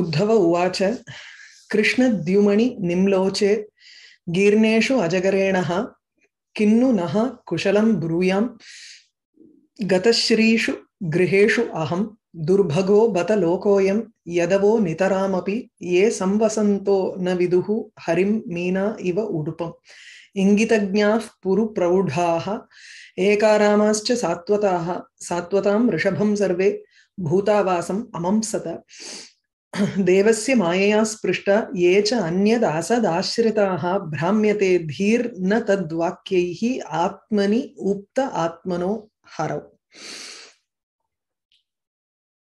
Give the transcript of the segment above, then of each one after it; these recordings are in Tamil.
उद्धव उवाच कृष्णद्युमणि निम्लोचे गीर्णेषु अजगरेणः किन्नु नः कुशलं ब्रूयां गतश्रीषु गृहेषु अहं दुर्भगो बत लोकोऽयं यदवो नितरामपि ये संवसन्तो न विदुः हरिं मीना इव उडुपम् इङ्गितज्ञाः पुरुप्रौढाः एकारामाश्च सात्वताः सात्वतां वृषभं सर्वे भूतावासम् अमंसत देवस्य मायया स्पृष्ट ये च अन्यदासदाश्रिताः भ्राम्यते धीर्न तद्वाक्यैः आत्मनि उक्त आत्मनो हरौ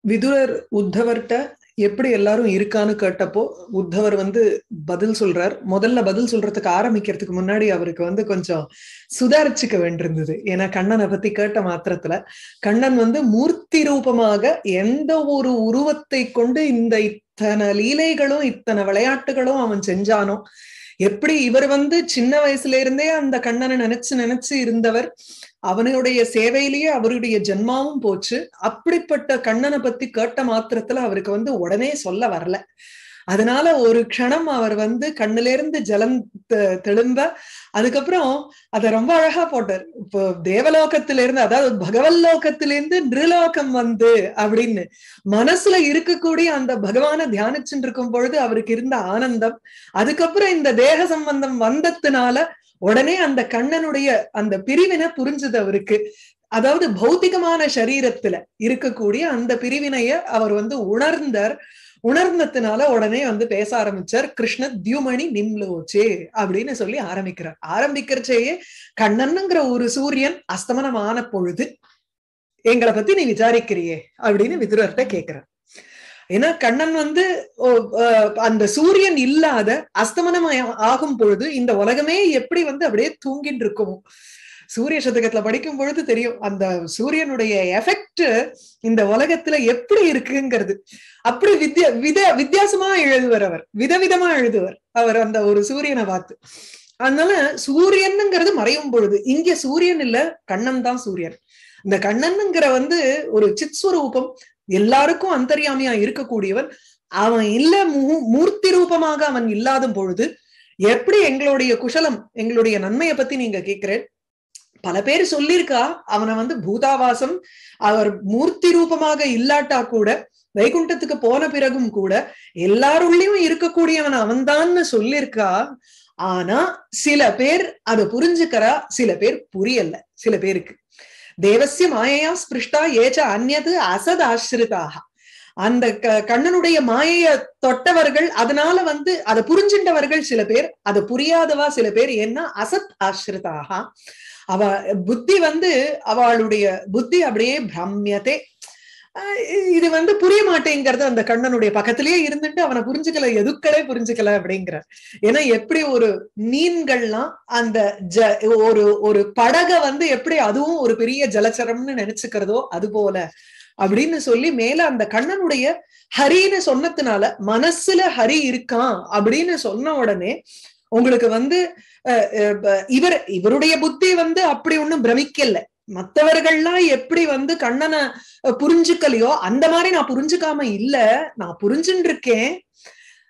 विदुर उद्धवर्ट எப்படி எல்லாரும் இருக்கான்னு கேட்டப்போ உத்தவர் வந்து பதில் சொல்றார் முதல்ல பதில் சொல்றதுக்கு ஆரம்பிக்கிறதுக்கு முன்னாடி அவருக்கு வந்து கொஞ்சம் சுதாரிச்சுக்க வேண்டியிருந்தது ஏன்னா கண்ணனை பத்தி கேட்ட மாத்திரத்துல கண்ணன் வந்து மூர்த்தி ரூபமாக எந்த ஒரு உருவத்தை கொண்டு இந்த இத்தனை லீலைகளும் இத்தனை விளையாட்டுகளும் அவன் செஞ்சானோ எப்படி இவர் வந்து சின்ன வயசுல இருந்தே அந்த கண்ணனை நினைச்சு நினைச்சு இருந்தவர் அவனுடைய சேவையிலேயே அவருடைய ஜென்மாவும் போச்சு அப்படிப்பட்ட கண்ணனை பத்தி கேட்ட மாத்திரத்துல அவருக்கு வந்து உடனே சொல்ல வரல அதனால ஒரு க்ஷணம் அவர் வந்து கண்ணுல இருந்து ஜலம் தெளும்ப அதுக்கப்புறம் அதை ரொம்ப அழகா போட்டார் இப்போ தேவலோகத்திலிருந்து அதாவது பகவல்லோகத்திலிருந்து நிருலோகம் வந்து அப்படின்னு மனசுல இருக்கக்கூடிய அந்த பகவான தியானிச்சுட்டு இருக்கும் பொழுது அவருக்கு இருந்த ஆனந்தம் அதுக்கப்புறம் இந்த தேக சம்பந்தம் வந்ததுனால உடனே அந்த கண்ணனுடைய அந்த பிரிவினை புரிஞ்சது அவருக்கு அதாவது பௌத்திகமான சரீரத்துல இருக்கக்கூடிய அந்த பிரிவினைய அவர் வந்து உணர்ந்தார் உணர்ந்ததுனால உடனே வந்து பேச ஆரம்பிச்சார் கிருஷ்ண தியுமணி நிம்லோச்சே அப்படின்னு சொல்லி ஆரம்பிக்கிறார் ஆரம்பிக்கிறச்சேயே கண்ணன்ங்கிற ஒரு சூரியன் அஸ்தமனம் ஆன பொழுது எங்களை பத்தி நீ விசாரிக்கிறியே அப்படின்னு விதுரர்கிட்ட கேக்குறார் ஏன்னா கண்ணன் வந்து அந்த சூரியன் இல்லாத அஸ்தமனம் ஆகும் பொழுது இந்த உலகமே எப்படி வந்து அப்படியே தூங்கிட்டு இருக்கும் சூரிய சதகத்துல படிக்கும் பொழுது தெரியும் அந்த சூரியனுடைய எஃபெக்ட் இந்த உலகத்துல எப்படி இருக்குங்கிறது அப்படி வித்திய வித வித்தியாசமா எழுதுவர் அவர் விதவிதமா எழுதுவர் அவர் அந்த ஒரு சூரியனை பார்த்து அதனால சூரியனுங்கிறது மறையும் பொழுது இங்க சூரியன் இல்ல கண்ணன் தான் சூரியன் இந்த கண்ணனுங்கிற வந்து ஒரு சித்ஸ்வரூபம் எல்லாருக்கும் அந்தரியாமையா இருக்கக்கூடியவன் அவன் இல்ல மூர்த்தி ரூபமாக அவன் இல்லாத பொழுது எப்படி எங்களுடைய குஷலம் எங்களுடைய நன்மையை பத்தி நீங்க கேட்கிறேன் பல பேர் சொல்லியிருக்கா அவனை வந்து பூதாவாசம் அவர் மூர்த்தி ரூபமாக இல்லாட்டா கூட வைகுண்டத்துக்கு போன பிறகும் கூட எல்லாருள்ளயும் இருக்கக்கூடியவன் அவன்தான்னு சொல்லியிருக்கா ஆனா சில பேர் அதை புரிஞ்சுக்கிறா சில பேர் புரியல சில பேருக்கு தேவசிய மாயையா ஸ்பிருஷ்டா ஏச்ச அந்நது அசத் ஆசிரிதாக அந்த க கண்ணனுடைய மாயைய தொட்டவர்கள் அதனால வந்து அதை புரிஞ்சின்றவர்கள் சில பேர் அதை புரியாதவா சில பேர் என்ன அசத் ஆசிரிதாக அவ புத்தி வந்து அவளுடைய புத்தி அப்படியே பிரம்யத்தை இது வந்து புரிய மாட்டேங்கிறது அந்த கண்ணனுடைய பக்கத்திலேயே இருந்துட்டு அவனை புரிஞ்சுக்கல எதுக்களே புரிஞ்சுக்கல அப்படிங்கிறார் ஏன்னா எப்படி ஒரு மீன்கள்லாம் அந்த ஜ ஒரு ஒரு படகை வந்து எப்படி அதுவும் ஒரு பெரிய ஜலச்சரம்னு நினைச்சுக்கிறதோ அது போல அப்படின்னு சொல்லி மேல அந்த கண்ணனுடைய ஹரின்னு சொன்னதுனால மனசுல ஹரி இருக்கான் அப்படின்னு சொன்ன உடனே உங்களுக்கு வந்து இவர் இவருடைய புத்தி வந்து அப்படி ஒண்ணும் பிரமிக்கல மற்றவர்கள்லாம் எப்படி வந்து கண்ணனை புரிஞ்சுக்கலையோ அந்த மாதிரி நான் புரிஞ்சுக்காம இல்ல நான் புரிஞ்சுட்டு இருக்கேன்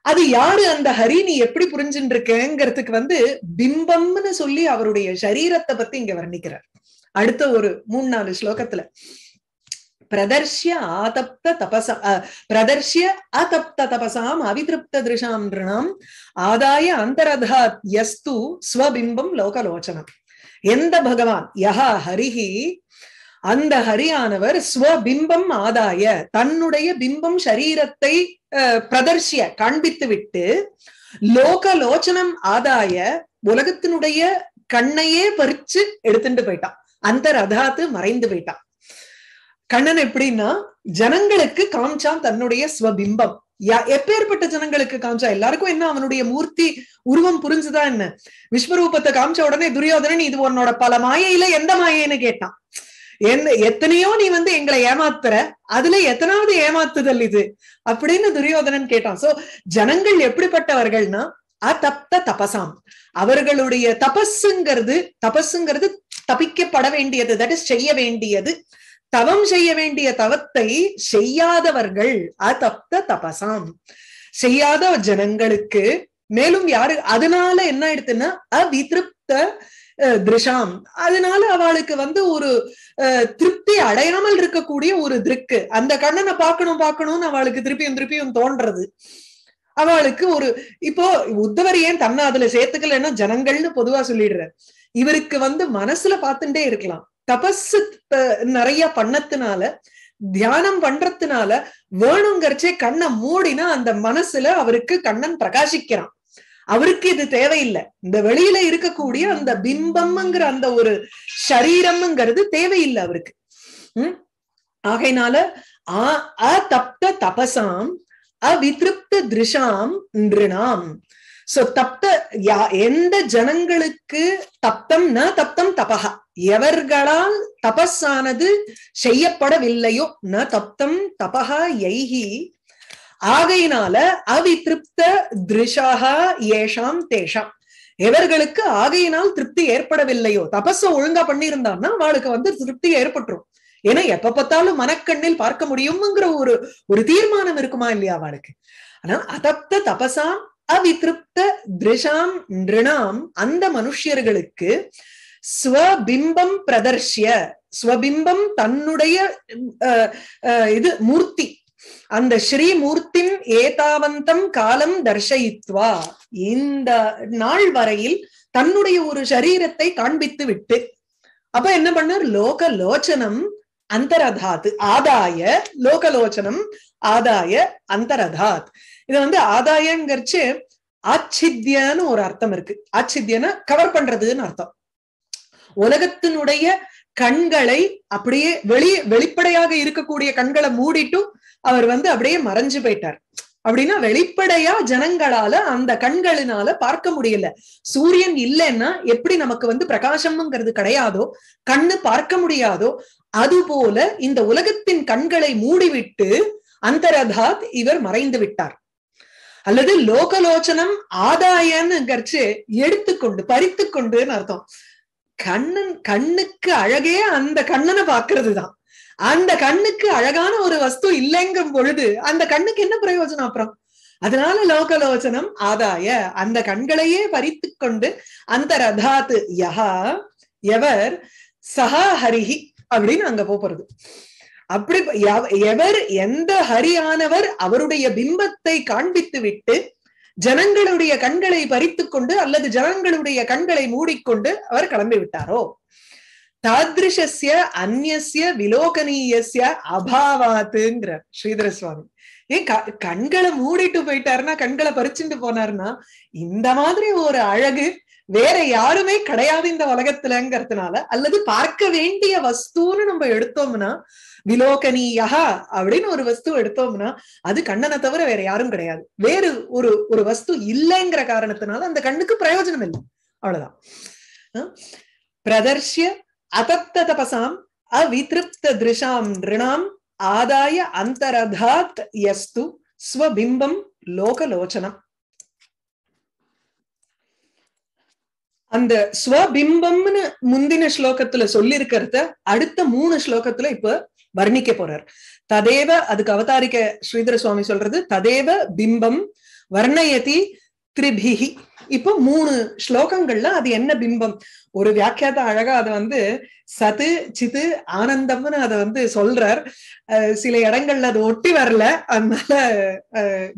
அது யாரு அந்த ஹரி நீ எப்படி புரிஞ்சுட்டு இருக்கேங்கிறதுக்கு வந்து பிம்பம்னு சொல்லி அவருடைய சரீரத்தை பத்தி இங்க வர்ணிக்கிறார் அடுத்த ஒரு மூணு நாலு ஸ்லோகத்துல பிரதர்ஷிய ஆதப்த தபச பிரதர்ஷிய அதப்த தபசாம் அவிதிருப்த திருஷாம் ஆதாய அந்தரதாத் யஸ்து ஸ்வபிம்பம் லோகலோச்சனம் எந்த பகவான் யஹா ஹரிஹி அந்த ஹரியானவர் ஸ்வபிம்பம் ஆதாய தன்னுடைய பிம்பம் சரீரத்தை பிரதர்ஷிய காண்பித்து விட்டு லோகலோச்சனம் ஆதாய உலகத்தினுடைய கண்ணையே பறிச்சு எடுத்துட்டு போயிட்டான் அந்த ரதாத்து மறைந்து போயிட்டான் கண்ணன் எப்படின்னா ஜனங்களுக்கு காமிச்சான் தன்னுடைய ஸ்வபிம்பம் எப்பேற்பட்ட ஜனங்களுக்கு காமிச்சா எல்லாருக்கும் என்ன அவனுடைய மூர்த்தி உருவம் புரிஞ்சுதா என்ன விஸ்வரூபத்தை காமிச்ச உடனே துரியோதனன் இது உன்னோட பல மாயையில எந்த மாயைன்னு கேட்டான் எந்த எத்தனையோ நீ வந்து எங்களை ஏமாத்துற அதுல எத்தனாவது ஏமாத்துதல் இது அப்படின்னு துரியோதனன் கேட்டான் சோ ஜனங்கள் எப்படிப்பட்டவர்கள்னா அதப்த தபசாம் அவர்களுடைய தபஸுங்கிறது தபஸுங்கிறது தப்பிக்கப்பட வேண்டியது தட் இஸ் செய்ய வேண்டியது தவம் செய்ய வேண்டிய தவத்தை செய்யாதவர்கள் அதப்த தபசாம் செய்யாத ஜனங்களுக்கு மேலும் யாரு அதனால என்ன ஆயிடுத்துன்னா அவிதிருப்த திருஷாம் அதனால அவளுக்கு வந்து ஒரு திருப்தி அடையாமல் இருக்கக்கூடிய ஒரு திருக்கு அந்த கண்ணனை பார்க்கணும் பார்க்கணும்னு அவளுக்கு திருப்பியும் திருப்பியும் தோன்றது அவளுக்கு ஒரு இப்போ உத்தவர் ஏன் தன்னை அதுல சேர்த்துக்கலன்னா ஜனங்கள்னு பொதுவா சொல்லிடுற இவருக்கு வந்து மனசுல பார்த்துட்டே இருக்கலாம் தபஸு நிறைய பண்ணத்துனால தியானம் பண்றதுனால வேணுங்கிறச்சே கண்ணை மூடினா அந்த மனசுல அவருக்கு கண்ணன் பிரகாசிக்கிறான் அவருக்கு இது தேவையில்லை இந்த வெளியில இருக்கக்கூடிய அந்த பிம்பம்ங்கிற அந்த ஒரு சரீரம்ங்கிறது தேவையில்லை அவருக்கு உம் ஆகையினால தப்த தபசாம் அவிதிருப்த திருஷாம் நாம் சோ தப்த எந்த ஜனங்களுக்கு தப்தம்னா தப்தம் தபகா எவர்களால் தபஸானது செய்யப்படவில்லையோ ந தப்தம் தபகா எய்கி ஆகையினால அவிதிருப்த திருஷாகா ஏஷாம் தேஷாம் எவர்களுக்கு ஆகையினால் திருப்தி ஏற்படவில்லையோ தபஸ ஒழுங்கா பண்ணியிருந்தான்னா அவளுக்கு வந்து திருப்தி ஏற்பட்டுரும் ஏன்னா எப்ப பார்த்தாலும் மனக்கண்ணில் பார்க்க முடியும்ங்கிற ஒரு ஒரு தீர்மானம் இருக்குமா இல்லையா அவளுக்கு ஆனா அதப்த தபசாம் அவிதிருப்த திருஷாம் நிருணாம் அந்த மனுஷியர்களுக்கு ஸ்வபிம்பம் பிரதர்ஷிய ஸ்வபிம்பம் தன்னுடைய இது மூர்த்தி அந்த ஸ்ரீமூர்த்தின் ஏதாவந்தம் காலம் தர்ஷயித்வா இந்த நாள் வரையில் தன்னுடைய ஒரு சரீரத்தை காண்பித்து விட்டு அப்ப என்ன பண்ணார் லோகலோச்சனம் அந்தரதாத் ஆதாய லோகலோச்சனம் ஆதாய அந்தரதாத் இது வந்து ஆதாயங்கிறச்சு ஆச்சித்யன்னு ஒரு அர்த்தம் இருக்கு ஆச்சித்யன கவர் பண்றதுன்னு அர்த்தம் உலகத்தினுடைய கண்களை அப்படியே வெளியே வெளிப்படையாக இருக்கக்கூடிய கண்களை மூடிட்டும் அவர் வந்து அப்படியே மறைஞ்சு போயிட்டார் அப்படின்னா வெளிப்படையா ஜனங்களால அந்த கண்களினால பார்க்க முடியல சூரியன் இல்லைன்னா எப்படி நமக்கு வந்து பிரகாசம்ங்கிறது கிடையாதோ கண்ணு பார்க்க முடியாதோ அதுபோல இந்த உலகத்தின் கண்களை மூடிவிட்டு அந்தரதாத் இவர் மறைந்து விட்டார் அல்லது லோகலோச்சனம் ஆதாயன்னு கரிச்சு எடுத்துக்கொண்டு கொண்டுன்னு அர்த்தம் கண்ணன் கண்ணுக்கு அழகே அந்த கண்ணனை பாக்குறது தான் அந்த கண்ணுக்கு அழகான ஒரு வஸ்து இல்லைங்கும் பொழுது அந்த கண்ணுக்கு என்ன பிரயோஜனம் அப்புறம் அதனால லோகலோச்சனம் ஆதாய அந்த கண்களையே பறித்து கொண்டு அந்த ரதாத்து யஹா எவர் சஹா ஹரிஹி அப்படின்னு அங்க போறது அப்படி எவர் எந்த ஹரியானவர் அவருடைய பிம்பத்தை காண்பித்து விட்டு ஜனங்களுடைய கண்களை பறித்துக்கொண்டு அல்லது ஜனங்களுடைய கண்களை மூடிக்கொண்டு அவர் கிளம்பி விட்டாரோ தாதிருஷஸ்ய அந்நிய விலோகனீயசிய அபாவாத்துங்கிறார் ஸ்ரீதர சுவாமி ஏன் கண்களை மூடிட்டு போயிட்டாருன்னா கண்களை பறிச்சுட்டு போனாருன்னா இந்த மாதிரி ஒரு அழகு வேற யாருமே கிடையாது இந்த உலகத்துலங்கிறதுனால அல்லது பார்க்க வேண்டிய வஸ்துன்னு நம்ம எடுத்தோம்னா விலோகனியா அப்படின்னு ஒரு வஸ்து எடுத்தோம்னா அது கண்ணனை தவிர வேற யாரும் கிடையாது வேறு ஒரு ஒரு வஸ்து இல்லைங்கிற காரணத்தினால அந்த கண்ணுக்கு பிரயோஜனம் இல்லை அவ்வளவுதான் பிரதர்ஷ்ய அதப்த தபசாம் அவிதிருப்த திருஷாம் ரிணாம் ஆதாய அந்தரதாத் எஸ்து ஸ்வபிம்பம் லோகலோச்சனம் அந்த ஸ்வபிம்பம்னு முந்தின ஸ்லோகத்துல சொல்லியிருக்கிறத அடுத்த மூணு ஸ்லோகத்துல இப்ப வர்ணிக்க போறார் ததேவ அதுக்கு அவதாரிக்க ஸ்ரீதர சுவாமி சொல்றது ததேவ பிம்பம் வர்ணயதி திரிபிகி இப்போ மூணு ஸ்லோகங்கள்ல அது என்ன பிம்பம் ஒரு வியாக்கியாத அழகா அதை வந்து சது சிது ஆனந்தம்னு அதை வந்து சொல்றார் சில இடங்கள்ல அது ஒட்டி வரல அதனால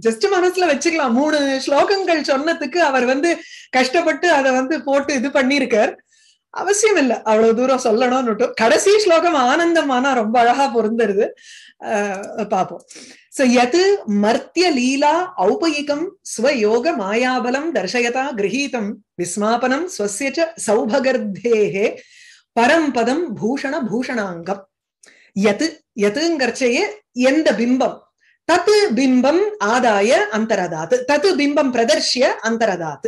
ஜஸ்ட் மனசுல வச்சுக்கலாம் மூணு ஸ்லோகங்கள் சொன்னதுக்கு அவர் வந்து கஷ்டப்பட்டு அதை வந்து போட்டு இது பண்ணியிருக்கார் அவசியம் இல்லை அவ்வளவு தூரம் சொல்லணும்னுட்டும் கடைசி ஸ்லோகம் ஆனந்தமானா ரொம்ப அழகா பொருந்துருது பார்ப்போம் சோ எது மர்த்திய லீலா ஔபயிகம் ஸ்வயோக மாயாபலம் தர்சயதா கிரகீதம் விஸ்மாபனம் ஸ்வசிய ச சௌபகர்த்தேகே பரம்பதம் பூஷண பூஷணாங்கம் எது எதுங்கிறச்சையே எந்த பிம்பம் தத் பிம்பம் ஆதாய அந்தரதாத்து தத்து பிம்பம் பிரதர்ஷிய அந்தரதாத்து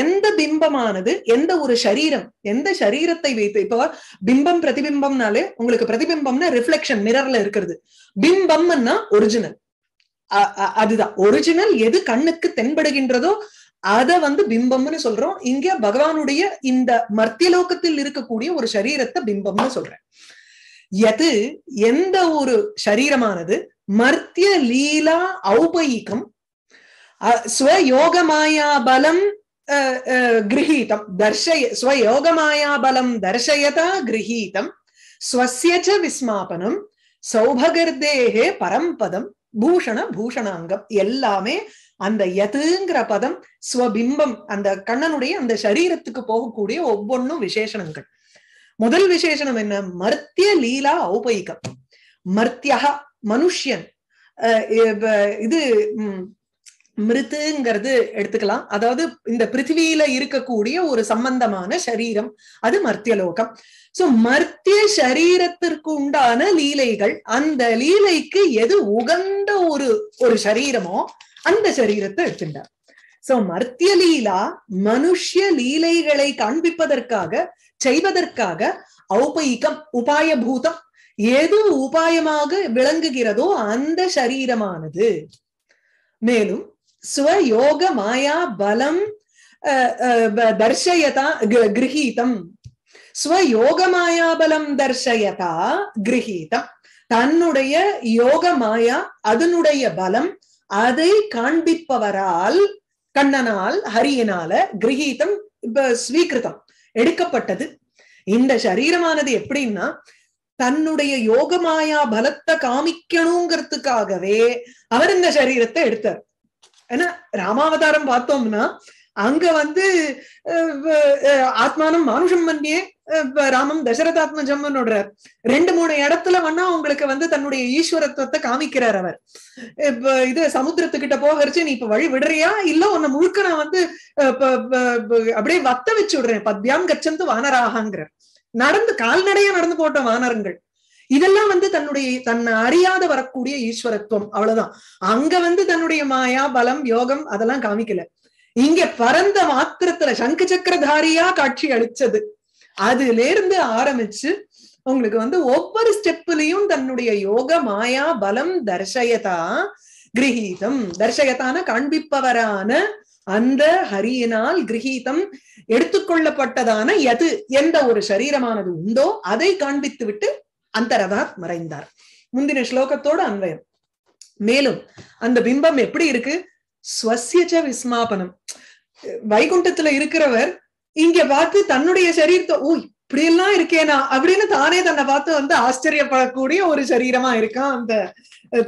எந்த பிம்பமானது எந்த ஒரு சரீரம் எந்த சரீரத்தை வைத்து இப்போ பிம்பம் பிரதிபிம்பம்னாலே உங்களுக்கு பிரதிபிம்பம்னா ரிஃப்ளெக்ஷன் மிரர்ல இருக்கிறது பிம்பம்னா ஒரிஜினல் அதுதான் ஒரிஜினல் எது கண்ணுக்கு தென்படுகின்றதோ அத வந்து பிம்பம்னு சொல்றோம் இங்க பகவானுடைய இந்த மர்த்தியலோகத்தில் இருக்கக்கூடிய ஒரு சரீரத்தை பிம்பம்னு சொல்றேன் எது எந்த ஒரு சரீரமானது மர்த்திய லீலா ஔபயிகம் स्वयोगमायाबलं கிரகீதம் दर्शय स्वयोगमायाबलं दर्शयता गृहीतं கிரகீதம் ஸ்வசியச்ச விஸ்மாபனம் சௌபகர்தேகே பரம்பதம் பூஷண பூஷணாங்கம் எல்லாமே அந்த எதுங்கிற பதம் ஸ்வபிம்பம் அந்த கண்ணனுடைய அந்த சரீரத்துக்கு போகக்கூடிய ஒவ்வொன்றும் விசேஷணங்கள் முதல் விசேஷணம் என்ன மர்த்திய லீலா ஔபயிகம் மர்த்தியகா மனுஷியன் இது மிருத்துங்கிறது எடுத்துக்கலாம் அதாவது இந்த பிருத்திவியில இருக்கக்கூடிய ஒரு சம்பந்தமான சரீரம் அது மர்த்தியலோகம் சோ மர்த்திய சரீரத்திற்கு உண்டான லீலைகள் அந்த லீலைக்கு எது உகந்த ஒரு ஒரு சரீரமோ அந்த சரீரத்தை எடுத்துட்டார் சோ மர்த்திய லீலா மனுஷிய லீலைகளை காண்பிப்பதற்காக செய்வதற்காக ஔபயிகம் உபாயபூதம் ஏது உபாயமாக விளங்குகிறதோ அந்த சரீரமானது மேலும் சுவயோக மாயா பலம் தர்ஷயதா கிரகீதம் ஸ்வயோக மாயாபலம் தர்ஷயதா கிரகீதம் தன்னுடைய யோக மாயா அதனுடைய பலம் அதை காண்பிப்பவரால் கண்ணனால் ஹரியனால கிரகீதம் ஸ்வீகிருதம் எடுக்கப்பட்டது இந்த சரீரமானது எப்படின்னா தன்னுடைய யோகமாயா பலத்தை காமிக்கணுங்கிறதுக்காகவே அவர் இந்த சரீரத்தை எடுத்தார் ஏன்னா ராமாவதாரம் பார்த்தோம்னா அங்க வந்து ஆத்மானம் மானுஷம் மன்னியே ராமம் தசரதாத்ம ஜம்மனோட ரெண்டு மூணு இடத்துல வேணா உங்களுக்கு வந்து தன்னுடைய ஈஸ்வரத்துவத்தை காமிக்கிறார் அவர் இப்ப இது சமுத்திரத்துக்கிட்ட போகிறச்சு நீ இப்ப வழி விடுறியா இல்ல உன்னை முழுக்க நான் வந்து அப்படியே வத்த வச்சு விடுறேன் பத்யாம் கச்சந்து வானராகாங்கிற நடந்து கால்நடையா நடந்து போட்ட வானரங்கள் இதெல்லாம் வந்து தன்னுடைய தன்னை அறியாத வரக்கூடிய ஈஸ்வரத்துவம் அவ்வளவுதான் அங்க வந்து தன்னுடைய மாயா பலம் யோகம் அதெல்லாம் காமிக்கல இங்க பரந்த மாத்திரத்துல சங்கு சக்கரதாரியா காட்சி அளிச்சது அதுல இருந்து ஆரம்பிச்சு உங்களுக்கு வந்து ஒவ்வொரு ஸ்டெப்லயும் தன்னுடைய யோக மாயா பலம் தர்ஷயதா கிரகீதம் தர்ஷயத்தான காண்பிப்பவரான அந்த ஹரியினால் கிரகீதம் எடுத்துக்கொள்ளப்பட்டதான எது எந்த ஒரு சரீரமானது உண்டோ அதை காண்பித்து விட்டு அந்தரதாத் மறைந்தார் முந்தின ஸ்லோகத்தோட அன்வயம் மேலும் அந்த பிம்பம் எப்படி இருக்கு ஸ்வசியஜ விஸ்மாபனம் வைகுண்டத்துல இருக்கிறவர் இங்க பார்த்து தன்னுடைய சரீரத்தை ஓ இப்படி எல்லாம் இருக்கேனா அப்படின்னு தானே தன்னை பார்த்து வந்து ஆச்சரியப்படக்கூடிய ஒரு சரீரமா இருக்கான் அந்த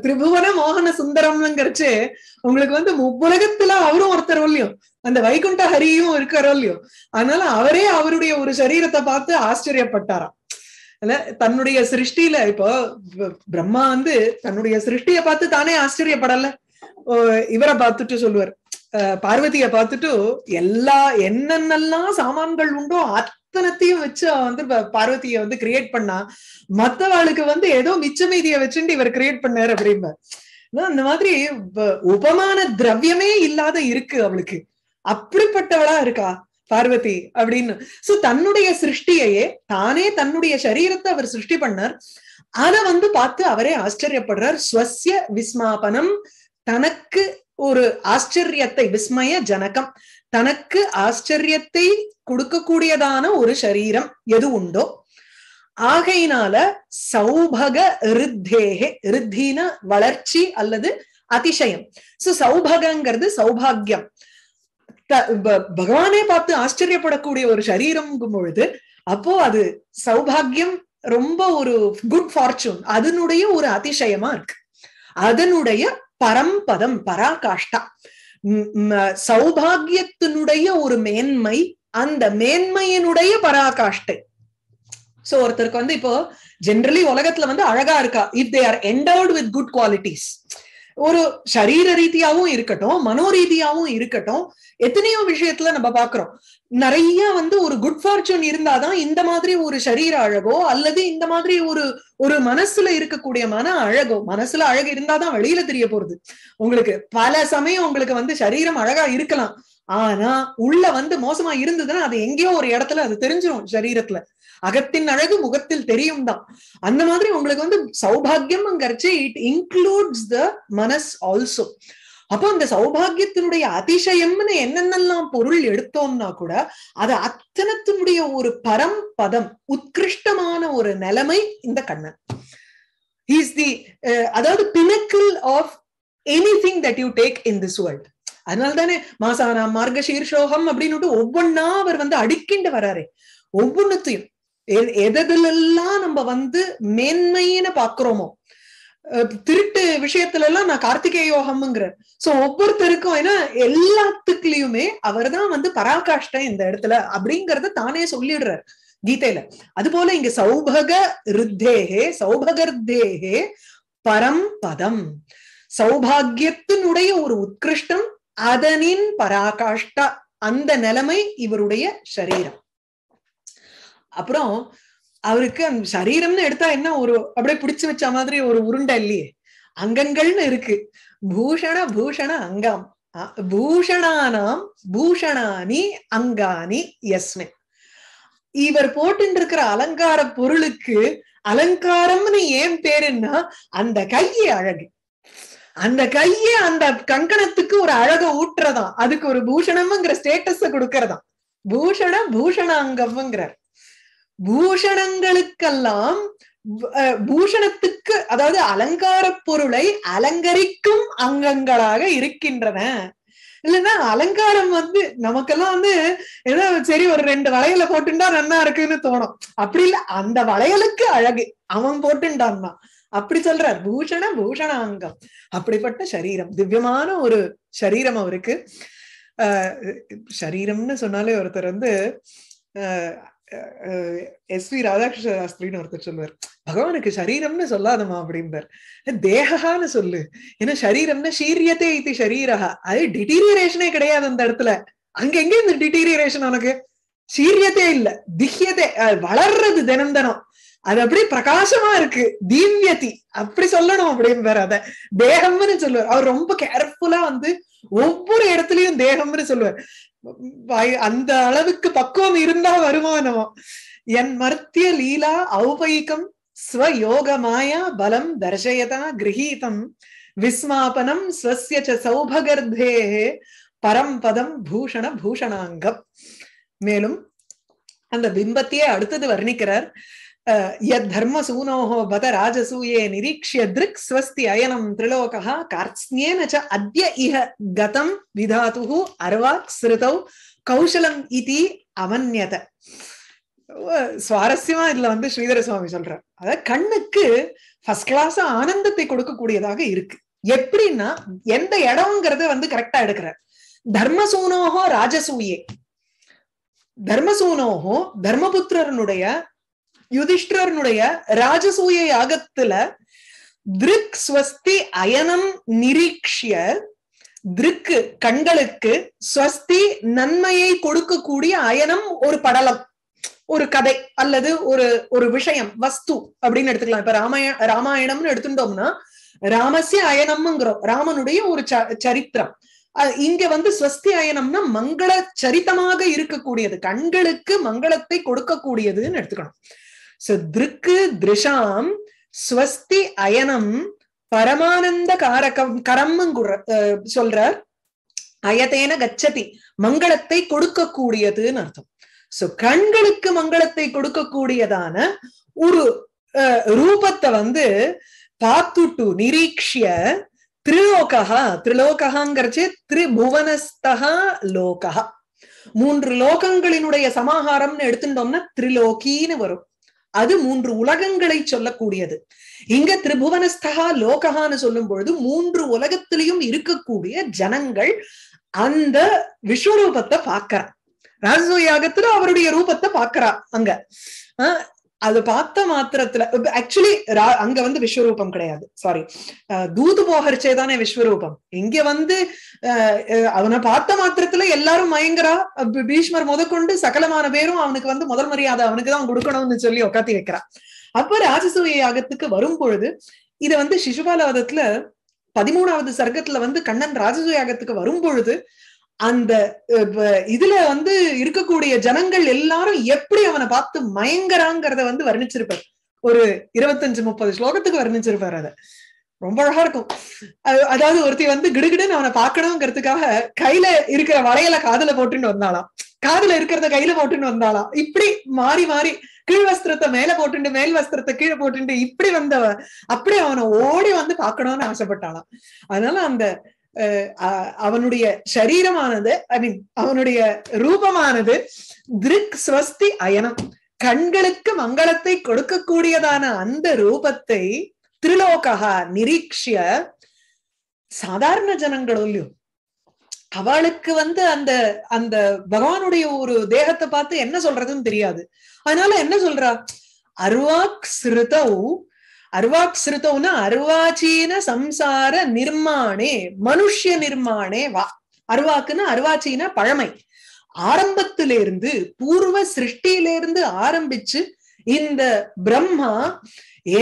திரிபுவன மோகன சுந்தரம்ங்கிறச்சு உங்களுக்கு வந்து உலகத்துல அவரும் ஒருத்தர் இல்லையும் அந்த வைகுண்ட ஹரியும் இருக்கிற இல்லையோ அதனால அவரே அவருடைய ஒரு சரீரத்தை பார்த்து ஆச்சரியப்பட்டாராம் அல்ல தன்னுடைய சிருஷ்டியில இப்போ பிரம்மா வந்து தன்னுடைய சிருஷ்டிய பார்த்து தானே ஆச்சரியப்படல இவரை பார்த்துட்டு சொல்லுவார் பார்வதிய பார்த்துட்டு எல்லா என்னென்னலாம் சாமான்கள் உண்டோ அத்தனத்தையும் வச்சு அவன் வந்து பார்வதிய வந்து கிரியேட் பண்ணா மத்தவாளுக்கு வந்து ஏதோ மிச்ச மீதிய வச்சுட்டு இவர் கிரியேட் பண்ணாரு அப்படிம்ப இந்த மாதிரி உபமான திரவியமே இல்லாத இருக்கு அவளுக்கு அப்படிப்பட்டவளா இருக்கா பார்வதி அப்படின்னு சோ தன்னுடைய சிருஷ்டியையே தானே தன்னுடைய சரீரத்தை அவர் சிருஷ்டி பண்ணார் ஆனா வந்து பார்த்து அவரே ஆச்சரியப்படுறார் ஸ்வசிய விஸ்மாபனம் தனக்கு ஒரு ஆச்சரியத்தை விஸ்மய ஜனகம் தனக்கு ஆச்சரியத்தை கொடுக்கக்கூடியதான ஒரு சரீரம் எது உண்டோ ஆகையினால சௌபக ரித்தேகே ரித்தின வளர்ச்சி அல்லது அதிசயம் சோ சௌபகங்கிறது சௌபாகியம் பகவானே பார்த்து ஆச்சரியப்படக்கூடிய ஒரு சரீரம்ங்கும் பொழுது அப்போ அது சௌபாகியம் ரொம்ப ஒரு குட் ஃபார்ச்சூன் அதனுடைய ஒரு அதிசயமா இருக்கு அதனுடைய பரம்பதம் பராகாஷ்டா சௌபாகியத்தினுடைய ஒரு மேன்மை அந்த மேன்மையினுடைய பராகாஷ்டை சோ ஒருத்தருக்கு வந்து இப்போ ஜென்ரலி உலகத்துல வந்து அழகா இருக்கா if they are entered with good qualities ஒரு சரீர ரீதியாவும் இருக்கட்டும் மனோ ரீதியாவும் இருக்கட்டும் எத்தனையோ விஷயத்துல நம்ம பாக்குறோம் நிறைய வந்து ஒரு குட் ஃபார்ச்சூன் இருந்தாதான் இந்த மாதிரி ஒரு சரீர அழகோ அல்லது இந்த மாதிரி ஒரு ஒரு மனசுல இருக்கக்கூடிய மன அழகோ மனசுல அழகு இருந்தாதான் வெளியில தெரிய போறது உங்களுக்கு பல சமயம் உங்களுக்கு வந்து சரீரம் அழகா இருக்கலாம் ஆனா உள்ள வந்து மோசமா இருந்ததுன்னா அது எங்கேயோ ஒரு இடத்துல அது தெரிஞ்சிடும் சரீரத்துல அகத்தின் அழகு முகத்தில் தெரியும் தான் அந்த மாதிரி உங்களுக்கு வந்து சௌபாகியம் அங்கரிச்சு இட் இன்க்ளூட்ஸ் த மனஸ் ஆல்சோ அப்போ அந்த சௌபாகியத்தினுடைய அதிசயம்னு என்னென்னலாம் பொருள் எடுத்தோம்னா கூட அது அத்தனத்தினுடைய ஒரு பரம் பதம் உத்கிருஷ்டமான ஒரு நிலைமை இந்த கண்ணன் இஸ் தி அதாவது pinnacle of anything that you take in this world அதனால தானே மாசானா மார்க சீர்ஷோகம் அப்படின்னு ஒவ்வொன்னா அவர் வந்து அடிக்கிண்டு வராரு ஒவ்வொன்னுத்தையும் எதெல்லாம் நம்ம வந்து மேன்மையின பாக்குறோமோ திருட்டு விஷயத்துல எல்லாம் நான் கார்த்திகே யோகம்ங்கிற சோ ஒவ்வொருத்தருக்கும் ஏன்னா எல்லாத்துக்குலயுமே அவர் தான் வந்து பராகாஷ்டம் இந்த இடத்துல அப்படிங்கறத தானே சொல்லிடுறாரு கீதையில அது போல இங்க சௌபக ருத்தேகே சௌபகர்தேகே பரம் பதம் சௌபாகியத்தினுடைய ஒரு உத்கிருஷ்டம் அதனின் பராகாஷ்டா அந்த நிலைமை இவருடைய சரீரம் அப்புறம் அவருக்கு அந்த சரீரம்னு எடுத்தா என்ன ஒரு அப்படியே பிடிச்சு வச்ச மாதிரி ஒரு உருண்டை இல்லையே அங்கங்கள்னு இருக்கு பூஷண பூஷண அங்கம் பூஷணானாம் பூஷணானி அங்கானி எஸ்மே இவர் போட்டு இருக்கிற அலங்கார பொருளுக்கு அலங்காரம்னு ஏன் பேருன்னா அந்த கையே அழகு அந்த கையே அந்த கங்கணத்துக்கு ஒரு அழக ஊட்டுறதாம் அதுக்கு ஒரு பூஷணம்ங்கிற ஸ்டேட்டஸ கொடுக்கறதாம் பூஷண பூஷண அங்கம்ங்கிறார் பூஷணங்களுக்கெல்லாம் பூஷணத்துக்கு அதாவது அலங்கார பொருளை அலங்கரிக்கும் அங்கங்களாக இருக்கின்றன இல்லைன்னா அலங்காரம் வந்து நமக்கெல்லாம் வந்து ஏதோ சரி ஒரு ரெண்டு வளையல போட்டுண்டா நல்லா இருக்குன்னு தோணும் அப்படி இல்ல அந்த வளையலுக்கு அழகு அவன் போட்டுண்டான் தான் அப்படி சொல்றார் பூஷண பூஷண அங்கம் அப்படிப்பட்ட சரீரம் திவ்யமான ஒரு சரீரம் அவருக்கு ஆஹ் சரீரம்னு சொன்னாலே ஒருத்தர் வந்து எஸ் வி ராதாகிருஷ்ண சாஸ்திரின்னு ஒருத்தர் சொல்லுவார் பகவானுக்கு சரீரம்னு சொல்லாதமா அப்படின்றார் தேகான்னு சொல்லு ஏன்னா சரீரம்னா சீரியத்தே இத்தி சரீரா அது டிட்டீரியரேஷனே கிடையாது அந்த இடத்துல அங்க எங்க இந்த டிட்டீரியரேஷன் உனக்கு சீரியத்தே இல்ல திஹ்யத்தே வளர்றது தினம் தினம் அது அப்படியே பிரகாசமா இருக்கு தீவ்யதி அப்படி சொல்லணும் அப்படின்னு அத தேகம்னு சொல்லுவார் அவர் ரொம்ப கேர்ஃபுல்லா வந்து ஒவ்வொரு இடத்துலயும் தேகம்னு சொல்லுவார் அந்த அளவுக்கு பக்குவம் இருந்தா வருமானமோ என் மருத்திய லீலா ஔபைகம் ஸ்வயோக மாயா பலம் தர்ஷயதா கிரகீதம் விஸ்மாபனம் ஸ்வசிய சௌபகர்தே சௌபகர்த்தே பரம்பதம் பூஷண பூஷணாங்கம் மேலும் அந்த பிம்பத்தையே அடுத்தது வர்ணிக்கிறார் यद्धर्मसूनोः बत राजसूये निरीक्ष्य दृक् स्वस्ति अयनं त्रिलोकः कार्त्स्न्येन च अद्य इह गतं विधातुः अर्वाक् स्रुतौ கௌசலம் இதி அவன்யத சுவாரஸ்யமா இதுல வந்து ஸ்ரீதர சுவாமி சொல்றார் அதாவது கண்ணுக்கு ஃபர்ஸ்ட் கிளாஸ் ஆனந்தத்தை கொடுக்கக்கூடியதாக இருக்கு எப்படின்னா எந்த இடம்ங்கிறது வந்து கரெக்டா எடுக்கிறார் தர்மசூனோகோ ராஜசூயே தர்மசூனோகோ தர்மபுத்திரனுடைய யுதிஷ்டரனுடைய ராஜசூய யாகத்துல திருக் ஸ்வஸ்தி அயனம் நிரீக்ஷிய திருக்கு கண்களுக்கு ஸ்வஸ்தி நன்மையை கொடுக்கக்கூடிய அயனம் ஒரு படலம் ஒரு கதை அல்லது ஒரு ஒரு விஷயம் வஸ்து அப்படின்னு எடுத்துக்கலாம் இப்ப ராமாய ராமாயணம்னு எடுத்துட்டோம்னா ராமசிய அயனம்ங்கிறோம் ராமனுடைய ஒரு சரித்திரம் இங்க வந்து ஸ்வஸ்தி அயனம்னா மங்கள சரித்தமாக இருக்கக்கூடியது கண்களுக்கு மங்களத்தை கொடுக்கக்கூடியதுன்னு எடுத்துக்கணும் சோ திருக்கு திருஷாம் ஸ்வஸ்தி அயனம் பரமானந்த காரகம் கரம்னு சொல்றார் அயதேன கச்சதி மங்களத்தை கொடுக்கக்கூடியதுன்னு அர்த்தம் சோ கண்களுக்கு மங்களத்தை கொடுக்கக்கூடியதான ஒரு ரூபத்தை வந்து பார்த்துட்டு நிரீக்ஷிய திரிலோகா திரிலோகாங்கிறச்சு திரிபுவனஸ்தகா லோகா மூன்று லோகங்களினுடைய சமாகாரம்னு எடுத்துட்டோம்னா திரிலோகின்னு வரும் அது மூன்று உலகங்களை சொல்லக்கூடியது இங்க திரிபுவனஸ்தகா லோகஹான்னு சொல்லும் பொழுது மூன்று உலகத்திலையும் இருக்கக்கூடிய ஜனங்கள் அந்த விஸ்வரூபத்தை பாக்குறா ராஜசூய யாகத்துல அவருடைய ரூபத்தை பாக்குறா அங்க அது பார்த்த மாத்திரத்துல ஆக்சுவலி அங்க வந்து விஸ்வரூபம் கிடையாது சாரி தூது போகர்ச்சே தானே விஸ்வரூபம் இங்க வந்து அவனை பார்த்த மாத்திரத்துல எல்லாரும் மயங்கரா பீஷ்மர் முதற்கொண்டு சகலமான பேரும் அவனுக்கு வந்து முதல் மரியாதை அவனுக்கு தான் கொடுக்கணும்னு சொல்லி உக்காத்தி வைக்கிறான் அப்ப ராஜசூய யாகத்துக்கு வரும் பொழுது இத வந்து சிசுபாலவதத்துல பதிமூணாவது சர்க்கத்துல வந்து கண்ணன் ராஜசூயாகத்துக்கு வரும் பொழுது அந்த இதுல வந்து இருக்கக்கூடிய ஜனங்கள் எல்லாரும் எப்படி அவனை பார்த்து மயங்கராங்கிறத வந்து வர்ணிச்சிருப்பார் ஒரு இருபத்தஞ்சு முப்பது ஸ்லோகத்துக்கு வர்ணிச்சிருப்பார் அத ரொம்ப அழகா இருக்கும் அதாவது ஒருத்தி வந்து கிடுகிடுன்னு அவனை பாக்கணுங்கிறதுக்காக கையில இருக்கிற வளையல காதல போட்டுன்னு வந்தாலாம் காதல இருக்கிறத கையில போட்டுன்னு வந்தாலாம் இப்படி மாறி மாறி கீழ் வஸ்திரத்தை மேல போட்டுண்டு மேல் வஸ்திரத்தை கீழே போட்டுண்டு இப்படி வந்தவ அப்படி அவனை ஓடி வந்து பாக்கணும்னு ஆசைப்பட்டாலாம் அதனால அந்த அவனுடைய சரீரமானது ஐ மீன் அவனுடைய ரூபமானது திருக் ஸ்வஸ்தி அயனம் கண்களுக்கு மங்களத்தை கொடுக்கக்கூடியதான அந்த ரூபத்தை திருலோகா நிரீக்ஷிய சாதாரண ஜனங்களோ இல்லையோ அவளுக்கு வந்து அந்த அந்த பகவானுடைய ஒரு தேகத்தை பார்த்து என்ன சொல்றதுன்னு தெரியாது அதனால என்ன சொல்றா அருவாக் சிறுதவு அர்வாப்சிருத்தம்னா அருவாச்சீன சம்சார நிர்மாணே மனுஷ நிர்மாணே வா அருவாக்குன்னா அருவாச்சீன பழமை ஆரம்பத்திலிருந்து பூர்வ சிருஷ்டியிலிருந்து ஆரம்பிச்சு இந்த பிரம்மா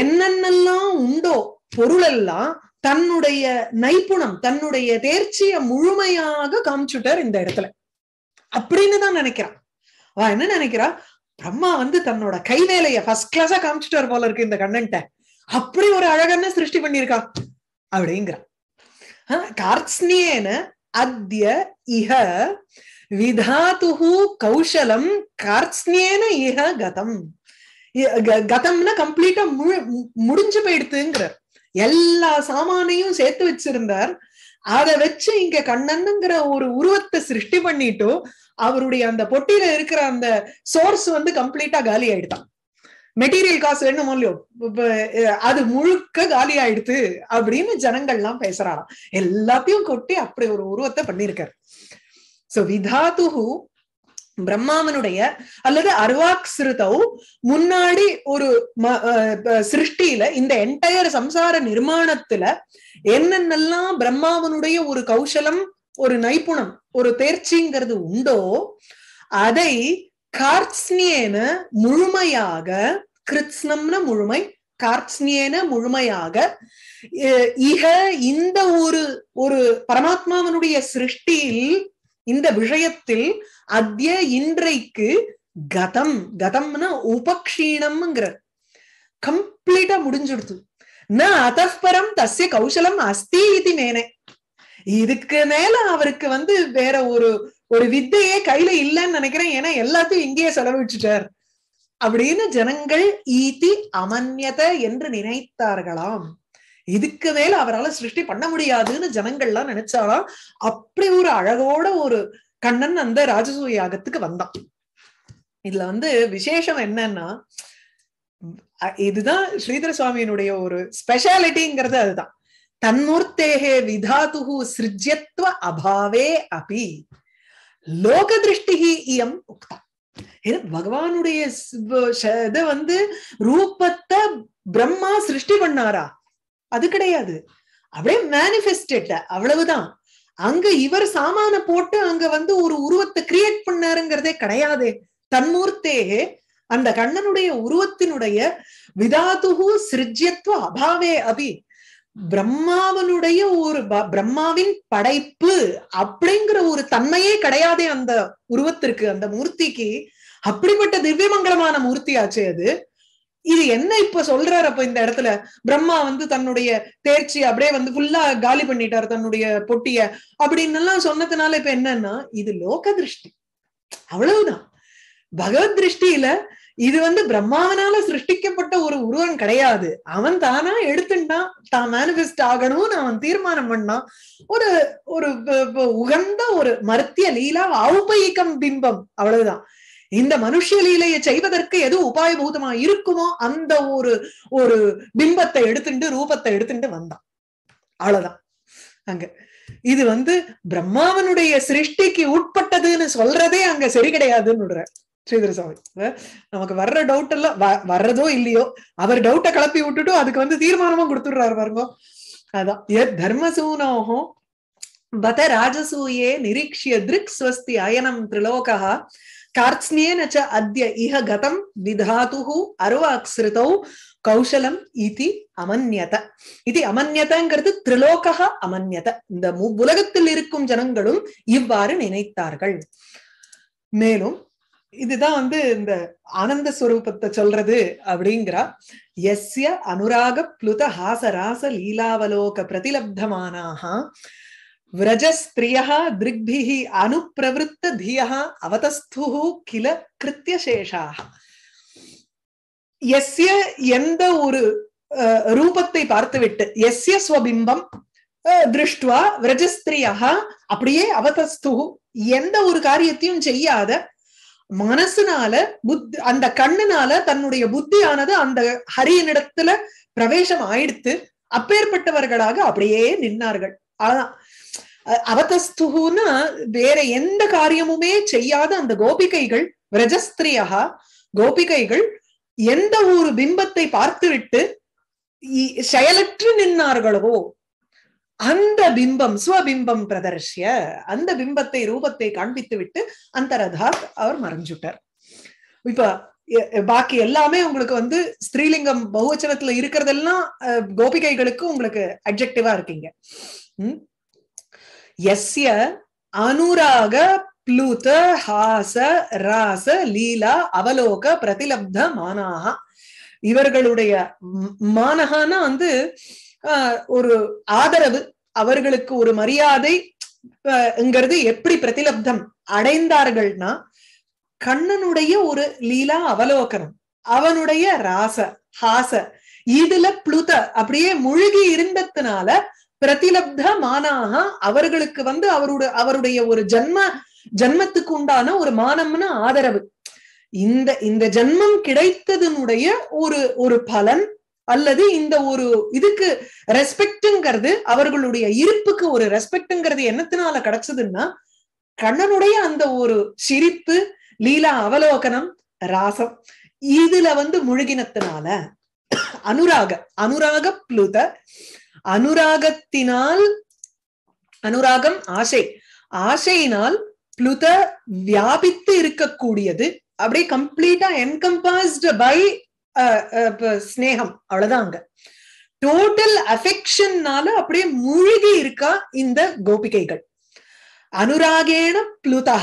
என்னென்னலாம் உண்டோ பொருளெல்லாம் தன்னுடைய நைப்புணம் தன்னுடைய தேர்ச்சிய முழுமையாக காமிச்சுட்டார் இந்த இடத்துல அப்படின்னு தான் நினைக்கிறான் அவ என்ன நினைக்கிறா பிரம்மா வந்து தன்னோட கைவேலைய ஃபர்ஸ்ட் கிளாஸா காமிச்சுட்டார் போல இருக்கு இந்த கண்ணன்ட்ட அப்படி ஒரு அழகான சிருஷ்டி பண்ணிருக்கா அப்படிங்கிறான் அத்திய இஹ விதாது கௌசலம் கார்த்ஸ்னியேன இஹ கதம் கதம்னா கம்ப்ளீட்டா முழு முடிஞ்சு போயிடுத்துங்கிறார் எல்லா சாமானையும் சேர்த்து வச்சிருந்தார் அதை வச்சு இங்க கண்ணனுங்கிற ஒரு உருவத்தை சிருஷ்டி பண்ணிட்டு அவருடைய அந்த பொட்டியில இருக்கிற அந்த சோர்ஸ் வந்து கம்ப்ளீட்டா காலி ஆயிடுதான் மெட்டீரியல் காசு வேணுமோ இல்லையோ அது முழுக்க காலி ஆயிடுத்து அப்படின்னு எல்லாம் பேசுறாராம் எல்லாத்தையும் கொட்டி அப்படி ஒரு உருவத்தை பண்ணிருக்காரு சோ விதாது பிரம்மாவனுடைய அல்லது அருவாக் சிறுதவ் முன்னாடி ஒரு சிருஷ்டியில இந்த என்டையர் சம்சார நிர்மாணத்துல என்னென்னலாம் பிரம்மாவனுடைய ஒரு கௌசலம் ஒரு நைப்புணம் ஒரு தேர்ச்சிங்கிறது உண்டோ அதை கார்ட்ஸ்னியேன முழுமையாக கிருத்ஸ்னம்னா முழுமை கார்த்ஸ்னியன முழுமையாக இக இந்த ஒரு ஒரு பரமாத்மாவனுடைய சிருஷ்டியில் இந்த விஷயத்தில் அத்திய இன்றைக்கு கதம் கதம்னா உபக்ஷீணம்ங்கிற கம்ப்ளீட்டா முடிஞ்சுடுத்து ந தசிய கௌசலம் அஸ்தி இது மேனே இதுக்கு மேல அவருக்கு வந்து வேற ஒரு ஒரு வித்தையே கையில இல்லைன்னு நினைக்கிறேன் ஏன்னா எல்லாத்தையும் இங்கேயே செலவிச்சுட்டார் அப்படின்னு ஜனங்கள் ஈதி அமன்யத என்று நினைத்தார்களாம் இதுக்கு மேல அவரால் சிருஷ்டி பண்ண முடியாதுன்னு ஜனங்கள்லாம் நினைச்சாலாம் அப்படி ஒரு அழகோட ஒரு கண்ணன் அந்த ராஜசூய யாகத்துக்கு வந்தான் இதுல வந்து விசேஷம் என்னன்னா இதுதான் ஸ்ரீதர சுவாமியினுடைய ஒரு ஸ்பெஷாலிட்டிங்கிறது அதுதான் தன்மூர்த்தேகே விதாது சிருஜ்யத்வ அபாவே அபி லோக திருஷ்டி இயம் உக்தா ஏன்னா பகவானுடைய இதை வந்து ரூபத்தை பிரம்மா சிருஷ்டி பண்ணாரா அது கிடையாது அப்படியே மேனிபெஸ்டேட்ட அவ்வளவுதான் அங்க இவர் சாமான போட்டு அங்க வந்து ஒரு உருவத்தை கிரியேட் பண்ணாருங்கிறதே கிடையாது தன்மூர்த்தே அந்த கண்ணனுடைய உருவத்தினுடைய விதாதுகு சிருஜ்யத்துவ அபாவே அபி பிரம்மாவனுடைய ஒரு பிரம்மாவின் படைப்பு அப்படிங்கிற ஒரு தன்மையே கிடையாதே அந்த உருவத்திற்கு அந்த மூர்த்திக்கு அப்படிப்பட்ட திவ்யமங்கலமான மூர்த்தி ஆச்சு அது இது என்ன இப்ப சொல்றாரு அப்ப இந்த இடத்துல பிரம்மா வந்து தன்னுடைய தேர்ச்சி அப்படியே வந்து ஃபுல்லா காலி பண்ணிட்டாரு தன்னுடைய பொட்டிய அப்படின்னு எல்லாம் சொன்னதுனால இப்ப என்னன்னா இது லோக திருஷ்டி அவ்வளவுதான் பகவத் திருஷ்டியில இது வந்து பிரம்மாவனால சிருஷ்டிக்கப்பட்ட ஒரு உருவம் கிடையாது அவன் தானா எடுத்துட்டான் தான் மேனிபெஸ்ட் ஆகணும்னு அவன் தீர்மானம் பண்ணான் ஒரு ஒரு உகந்த ஒரு மருத்திய லீலா ஔபயிக்கம் பிம்பம் அவ்வளவுதான் இந்த மனுஷ லீலையை செய்வதற்கு எது உபாயபூதமா இருக்குமோ அந்த ஒரு ஒரு பிம்பத்தை எடுத்துட்டு ரூபத்தை எடுத்துட்டு வந்தான் அவ்வளவுதான் அங்க இது வந்து பிரம்மாவனுடைய சிருஷ்டிக்கு உட்பட்டதுன்னு சொல்றதே அங்க சரி கிடையாதுன்னு ஸ்ரீதரசாமி நமக்கு வர்ற டவுட் எல்லாம் வர்றதோ இல்லையோ அவர் டவுட்டை கிளப்பி விட்டுட்டும் அதுக்கு வந்து தீர்மானமா கொடுத்துடுறாரு பாருங்க அதான் ஏ தர்மசூனோகம் பத ராஜசூயே நிரீக்ஷிய திருக் ஸ்வஸ்தி அயனம் திரிலோகா கார்த்ஸ்னேன ச அத்ய இஹ கதம் விதாது அருவாக்ஸ்ருதௌ கௌசலம் இது அமன்யத இது அமன்யதங்கிறது திரிலோகா அமன்யத இந்த உலகத்தில் இருக்கும் ஜனங்களும் இவ்வாறு நினைத்தார்கள் மேலும் இதுதான் வந்து இந்த ஆனந்த ஸ்வரூபத்தை சொல்றது அப்படிங்கிறா எஸ்ய அனுராக புளுத ராச லீலாவலோக பிரதிலப்தமானாக விரஜஸ்திரியா திருக்பிஹி அனுப்பிரவருத்த தியா அவதஸ்து கில கிருத்தியசேஷாக எஸ்ய எந்த ஒரு ரூபத்தை பார்த்துவிட்டு எஸ்ய ஸ்வபிம்பம் திருஷ்டுவா விரஜஸ்திரியா அப்படியே அவதஸ்து எந்த ஒரு காரியத்தையும் செய்யாத மனசுனால புத்தி அந்த கண்ணுனால தன்னுடைய புத்தியானது அந்த ஹரியனிடத்துல பிரவேசம் ஆயிடுத்து அப்பேற்பட்டவர்களாக அப்படியே நின்னார்கள் அதான் அவதஸ்துகுன்னா வேற எந்த காரியமுமே செய்யாத அந்த கோபிகைகள் விரஜஸ்திரியா கோபிகைகள் எந்த ஒரு பிம்பத்தை பார்த்துவிட்டு செயலற்று நின்னார்களோ அந்த பிம்பம் சுவபிம்பம் பிரதர்ஷிய அந்த பிம்பத்தை ரூபத்தை காண்பித்து விட்டு ரதா அவர் மறைஞ்சுட்டார் இப்ப பாக்கி எல்லாமே உங்களுக்கு வந்து ஸ்ரீலிங்கம் பகுவச்சனத்துல இருக்கிறதெல்லாம் கோபிகைகளுக்கு உங்களுக்கு அப்ஜெக்டிவா இருக்கீங்க எஸ்ய அனுராக ப்ளூத ஹாச ராச லீலா அவலோக பிரதிலப்த மானாகா இவர்களுடைய மானகானா வந்து ஒரு ஆதரவு அவர்களுக்கு ஒரு மரியாதை எப்படி பிரதிலப்தம் அடைந்தார்கள்னா கண்ணனுடைய ஒரு லீலா அவலோகனம் அவனுடைய ராச ஹாச இதுல புளுத அப்படியே முழுகி இருந்ததுனால பிரதிலப்த மானாக அவர்களுக்கு வந்து அவருடைய அவருடைய ஒரு ஜன்ம ஜன்மத்துக்கு உண்டான ஒரு மானம்னு ஆதரவு இந்த இந்த ஜன்மம் கிடைத்ததனுடைய ஒரு ஒரு பலன் அல்லது இந்த ஒரு இதுக்கு ரெஸ்பெக்ட்ங்கிறது அவர்களுடைய இருப்புக்கு ஒரு ரெஸ்பெக்ட்ங்கிறது என்னத்தினால கிடைச்சதுன்னா கண்ணனுடைய அந்த ஒரு சிரிப்பு லீலா அவலோகனம் ராசம் இதுல வந்து முழுகினத்தினால அனுராக அனுராக புளுத அனுராகத்தினால் அனுராகம் ஆசை ஆசையினால் புளுத வியாபித்து இருக்கக்கூடியது அப்படியே கம்ப்ளீட்டா என்கம்பாஸ்ட் பை ஸ்னேகம் அவ்வளவுதான் அங்க டோட்டல் அஃபெக்ஷன்னால அப்படியே மூழ்கி இருக்கா இந்த கோபிகைகள் அனுராகேன புளுதா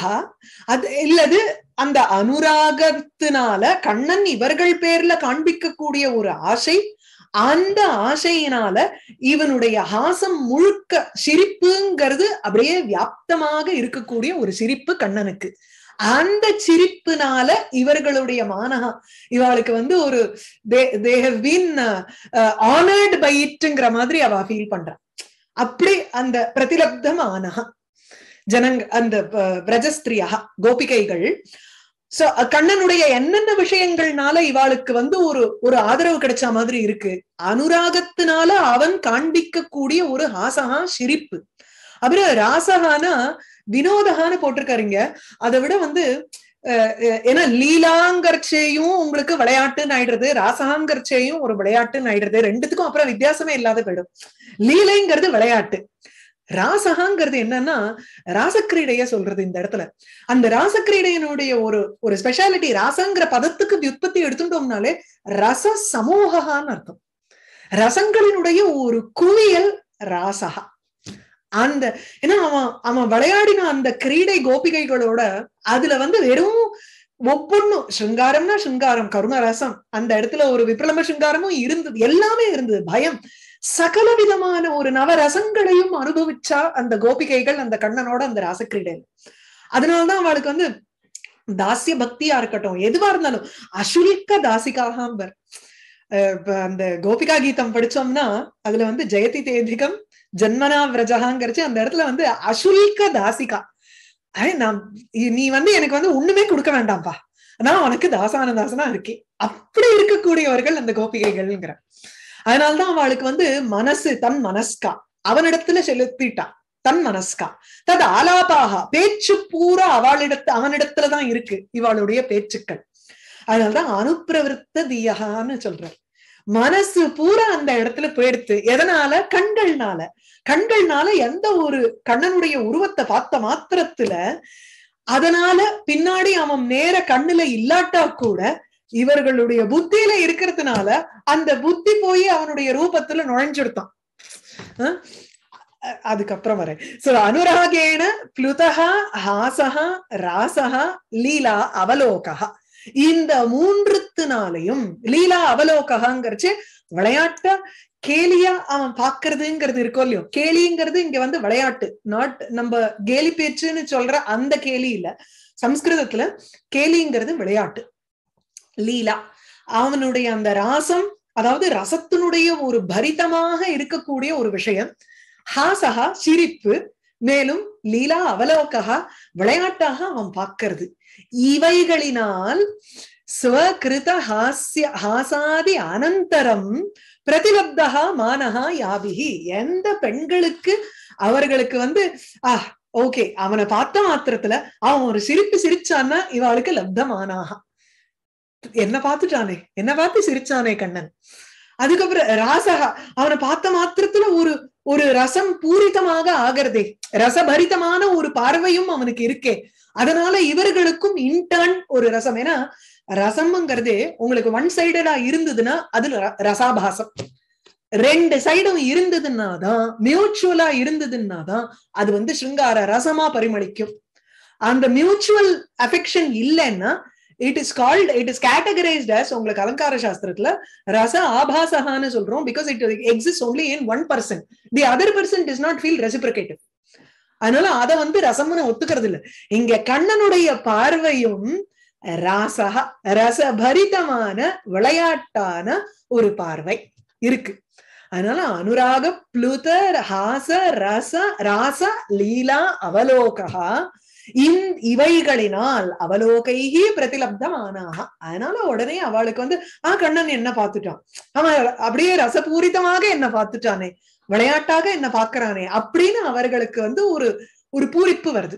அது இல்லது அந்த அனுராகத்தினால கண்ணன் இவர்கள் பேர்ல காண்பிக்கக்கூடிய ஒரு ஆசை அந்த ஆசையினால இவனுடைய ஹாசம் முழுக்க சிரிப்புங்கிறது அப்படியே வியாப்தமாக இருக்கக்கூடிய ஒரு சிரிப்பு கண்ணனுக்கு அந்த சிரிப்புனால இவர்களுடைய மானகா இவாளுக்கு வந்து ஒரு தே பீன் ஆனர்ட் பை இட்டுங்கிற மாதிரி அவ ஃபீல் பண்றான் அப்படி அந்த பிரதிலப்தம் ஆனகா ஜனங் அந்த பிரஜஸ்திரியா கோபிகைகள் சோ கண்ணனுடைய என்னென்ன விஷயங்கள்னால இவாளுக்கு வந்து ஒரு ஒரு ஆதரவு கிடைச்ச மாதிரி இருக்கு அனுராகத்தினால அவன் காண்பிக்க கூடிய ஒரு ஹாசகா சிரிப்பு அப்புறம் ராசகானா வினோதகான்னு போட்டிருக்காருங்க அதை விட வந்து ஏன்னா லீலாங்கர்ச்சேயும் உங்களுக்கு விளையாட்டுன்னு ஆயிடுறது ராசாங்கர்ச்சேயும் ஒரு விளையாட்டுன்னு ஆயிடுறது ரெண்டுத்துக்கும் அப்புறம் வித்தியாசமே இல்லாத போயிடும் லீலைங்கிறது விளையாட்டு ராசகாங்கிறது என்னன்னா ராசக்கிரீடைய சொல்றது இந்த இடத்துல அந்த ராசக்கிரீடையனுடைய ஒரு ஒரு ஸ்பெஷாலிட்டி ராசங்கிற பதத்துக்கு வியுற்பத்தி எடுத்துட்டோம்னாலே ரச சமூகான்னு அர்த்தம் ரசங்களினுடைய ஒரு குவியல் ராசகா அந்த ஏன்னா அவன் அவன் விளையாடின அந்த கிரீடை கோபிகைகளோட அதுல வந்து வெறும் ஒவ்வொன்னும் சிங்காரம்னா சிங்காரம் கருணரசம் அந்த இடத்துல ஒரு விப்ரலம சிங்காரமும் இருந்தது எல்லாமே இருந்தது பயம் சகல விதமான ஒரு நவரசங்களையும் அனுபவிச்சா அந்த கோபிகைகள் அந்த கண்ணனோட அந்த ராசக்கிரீடையில அதனாலதான் அவளுக்கு வந்து தாசிய பக்தியா இருக்கட்டும் எதுவா இருந்தாலும் அசுலிக்க தாசிகாகாம்பர் அந்த கோபிகா கீதம் படிச்சோம்னா அதுல வந்து ஜெயதி தேதிகம் ஜன்மனா விரஜகாங்கிறச்சு அந்த இடத்துல வந்து அசுல்க தாசிகா நான் நீ வந்து எனக்கு வந்து ஒண்ணுமே கொடுக்க வேண்டாம்ப்பா நான் உனக்கு தாசான தாசனா இருக்கேன் அப்படி இருக்கக்கூடியவர்கள் அந்த கோபிகைகள்ங்கிற அதனால்தான் அவளுக்கு வந்து மனசு தன் மனஸ்கா அவனிடத்துல செலுத்திட்டா தன் மனஸ்கா தது ஆலாபாக பேச்சு பூரா அவளிடத்து அவனிடத்துலதான் இருக்கு இவளுடைய பேச்சுக்கள் அதனாலதான் அனுப்பிரவிருத்த தீயகான்னு சொல்றாரு மனசு பூரா அந்த இடத்துல போயிடுத்து எதனால கண்கள்னால கண்கள்னால எந்த ஒரு கண்ணனுடைய உருவத்தை பார்த்த மாத்திரத்துல அதனால பின்னாடி அவன் நேர கண்ணுல இல்லாட்டா கூட இவர்களுடைய புத்தியில இருக்கிறதுனால அந்த புத்தி போய் அவனுடைய ரூபத்துல நுழைஞ்சிருத்தான் அதுக்கப்புறம் வரேன் சோ அனுராகேன பிளுதா ஹாசகா ராசகா லீலா அவலோகா இந்த மூன்றுத்தினாலையும் லீலா அவலோகாங்கிறச்சு விளையாட்ட கேலியா அவன் பாக்குறதுங்கிறது இருக்கும் இல்லையோ கேலிங்கிறது இங்க வந்து விளையாட்டு நாட் நம்ம கேலி பேச்சுன்னு சொல்ற அந்த கேலி இல்ல சம்ஸ்கிருதத்துல கேலிங்கிறது விளையாட்டு லீலா அவனுடைய அந்த ராசம் அதாவது ரசத்தினுடைய ஒரு பரிதமாக இருக்கக்கூடிய ஒரு விஷயம் ஹாசகா சிரிப்பு மேலும் லீலா அவலோக்கா விளையாட்டாக அவன் பார்க்கறது இவைகளினால் ஸ்வகிருத ஹாஸ்ய ஹாசாதி அனந்தரம் பிரதிலப்தகா மானஹா யாபிகி எந்த பெண்களுக்கு அவர்களுக்கு வந்து ஆஹ் ஓகே அவனை பார்த்த மாத்திரத்துல அவன் ஒரு சிரிப்பு சிரிச்சான்னா இவாளுக்கு லப்தமானாக என்ன பார்த்துட்டானே என்ன பார்த்து சிரிச்சானே கண்ணன் அதுக்கப்புறம் ராசகா அவனை பார்த்த மாத்திரத்துல ஒரு ஒரு ரசம் பூரிதமாக ஆகிறதே ரசபரிதமான ஒரு பார்வையும் அவனுக்கு இருக்கே அதனால இவர்களுக்கும் இன்டர்ன் ஒரு ரசம் ஏன்னா ரசம்ங்கிறது உங்களுக்கு ஒன் சைடடா இருந்ததுன்னா அதுல ரசாபாசம் ரெண்டு சைடும் இருந்ததுன்னா தான் மியூச்சுவலா இருந்ததுன்னா தான் அது வந்து ஸ்ருங்கார ரசமா பரிமளிக்கும் அந்த மியூச்சுவல் அஃபெக்ஷன் இல்லைன்னா it is called it is categorised as உங்களுக்கு அலங்கார சாஸ்திரத்துல ரச ஆபாசகான்னு சொல்றோம் because it exist only in one person the other person does not feel reciprocative அதனால அதை வந்து ரசம்னு ஒத்துக்கிறது இல்ல இங்க கண்ணனுடைய பார்வையும் ராசக ரசபரிதமான விளையாட்டான ஒரு பார்வை இருக்கு அதனால அனுராக புளுத ஹாச ரச ராச லீலா அவலோகா இந் இவைகளினால் அவலோகைகி பிரதிலப்தம் ஆனாக அதனால உடனே அவளுக்கு வந்து ஆஹ் கண்ணன் என்ன பார்த்துட்டான் அவன் அப்படியே ரசபூரிதமாக என்ன பார்த்துட்டானே விளையாட்டாக என்ன பாக்குறானே அப்படின்னு அவர்களுக்கு வந்து ஒரு ஒரு பூரிப்பு வருது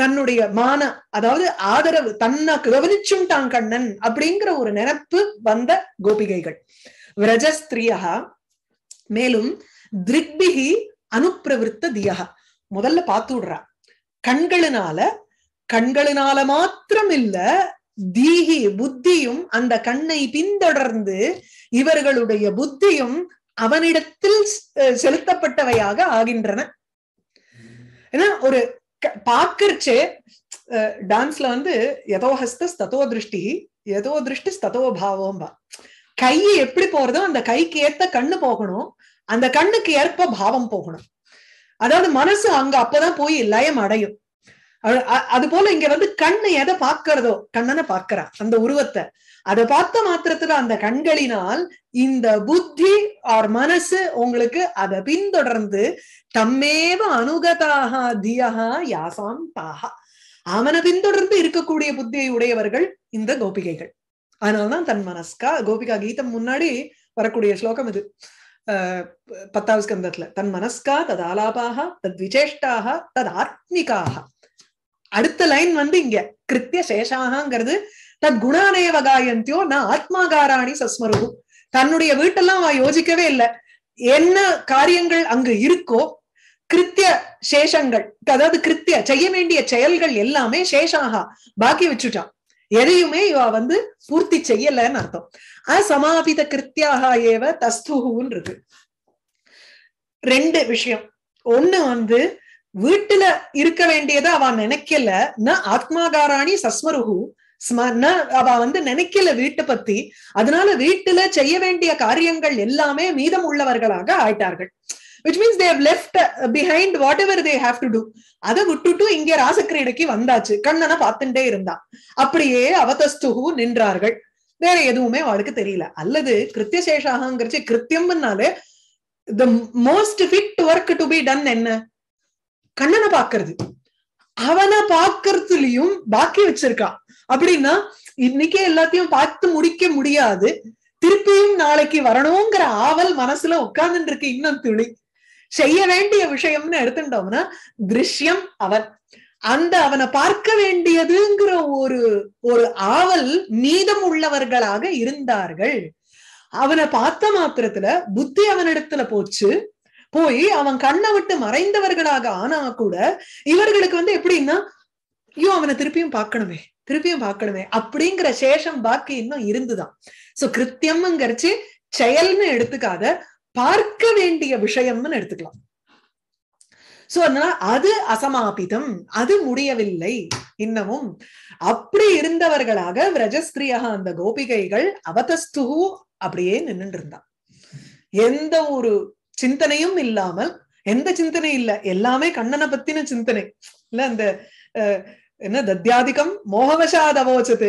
தன்னுடைய மான அதாவது ஆதரவு தன்னை கவனிச்சும் தான் கண்ணன் அப்படிங்கிற ஒரு நினப்பு வந்த கோபிகைகள் விரஜஸ்திரியா மேலும் திருக்பிகி அனுப்பிரவிருத்த தியகா முதல்ல பார்த்து விடுறா கண்களினால கண்களினால மாத்திரம் இல்ல தீகி புத்தியும் அந்த கண்ணை பின்தொடர்ந்து இவர்களுடைய புத்தியும் அவனிடத்தில் செலுத்தப்பட்டவையாக ஆகின்றன ஏன்னா ஒரு பார்க்கிறச்சு டான்ஸ்ல வந்து எதோ ஹஸ்த தத்தோ திருஷ்டி எதோ திருஷ்டி தத்தோ பாவம்பா கை எப்படி போறதோ அந்த கைக்கு ஏத்த கண்ணு போகணும் அந்த கண்ணுக்கு ஏற்ப பாவம் போகணும் அதாவது மனசு அங்க அப்பதான் போய் லயம் அடையும் அது போல இங்க வந்து கண்ணு எதை பார்க்கிறதோ கண்ணனை பார்க்கிறான் அந்த உருவத்தை அதை பார்த்த மாத்திரத்துல அந்த கண்களினால் இந்த புத்தி ஆர் மனசு உங்களுக்கு அதை பின்தொடர்ந்து தம்மேவ அனுகதாக தியகா யாசாம் தாகா அவனை பின்தொடர்ந்து இருக்கக்கூடிய புத்தியை உடையவர்கள் இந்த கோபிகைகள் அதனால்தான் தன் மனஸ்கா கோபிகா கீதம் முன்னாடி வரக்கூடிய ஸ்லோகம் இது பத்தாவது ஸ்கந்தத்துல தன் மனஸ்கா தத் ஆலாபாக தத் விசேஷ்டாக தத் ஆத்மிகாக அடுத்த லைன் வந்து இங்க கிருத்திய சேஷாகங்கிறது தத் குணானேவ காயந்தியோ நான் ஆத்மாகாராணி சஸ்மருகு தன்னுடைய வீட்டெல்லாம் அவன் யோசிக்கவே இல்லை என்ன காரியங்கள் அங்கு இருக்கோ கிருத்திய சேஷங்கள் அதாவது கிருத்திய செய்ய வேண்டிய செயல்கள் எல்லாமே சேஷாகா பாக்கி வச்சுட்டான் எதையுமே இவ வந்து பூர்த்தி செய்யலன்னு அர்த்தம் அசமாபித கிருத்தியாக ஏவ தஸ்துகுன்னு இருக்கு ரெண்டு விஷயம் ஒண்ணு வந்து வீட்டுல இருக்க வேண்டியதை அவ நினைக்கல ந ஆத்மாகாராணி சஸ்மருகு அவ வந்து நினைக்கல வீட்டை பத்தி அதனால வீட்டுல செய்ய வேண்டிய காரியங்கள் எல்லாமே மீதம் உள்ளவர்களாக ஆயிட்டார்கள் which means they left behind whatever they have to do அதை விட்டுட்டு இங்கே ராசக்கிரீடைக்கு வந்தாச்சு கண்ணனை பார்த்துட்டே இருந்தான் அப்படியே அவதஸ்துகு நின்றார்கள் வேற எதுவுமே அவளுக்கு தெரியல அல்லது கிருத்தியசேஷாகங்கிறச்சு கிருத்தியம்னாலே the most fit work to be done என்ன கண்ணனை பாக்குறது அவனை பாக்குறதுலயும் பாக்கி வச்சிருக்கான் அப்படின்னா இன்னைக்கே எல்லாத்தையும் பார்த்து முடிக்க முடியாது திருப்பியும் நாளைக்கு வரணுங்கிற ஆவல் மனசுல உட்கார்ந்துட்டு இருக்கு இன்னும் துளி செய்ய வேண்டிய விஷயம்னு எடுத்துட்டோம்னா திருஷ்யம் அவன் அந்த அவனை பார்க்க வேண்டியதுங்கிற ஒரு ஒரு ஆவல் மீதம் உள்ளவர்களாக இருந்தார்கள் அவனை பார்த்த மாத்திரத்துல புத்தி அவனிடத்துல போச்சு போய் அவன் கண்ணை விட்டு மறைந்தவர்களாக ஆனா கூட இவர்களுக்கு வந்து எப்படின்னா ஐயோ அவனை திருப்பியும் பார்க்கணுமே திருப்பியும் பார்க்கணுமே அப்படிங்கிற சேஷம் பாக்கி இன்னும் இருந்துதான் சோ கிருத்தியம்ங்கிறச்சு செயல்னு எடுத்துக்காத பார்க்க வேண்டிய விஷயம்னு எடுத்துக்கலாம் சோ அதனால அது அசமாபிதம் அது முடியவில்லை இன்னமும் அப்படி இருந்தவர்களாக விரஜஸ்திரியாக அந்த கோபிகைகள் அவதஸ்துகு அப்படியே நின்றுட்டு இருந்தான் எந்த ஒரு சிந்தனையும் இல்லாமல் எந்த சிந்தனை இல்ல எல்லாமே கண்ணனை பத்தின சிந்தனை இல்ல அந்த என்ன தத்யாதிகம் மோகவசாத அவோச்சது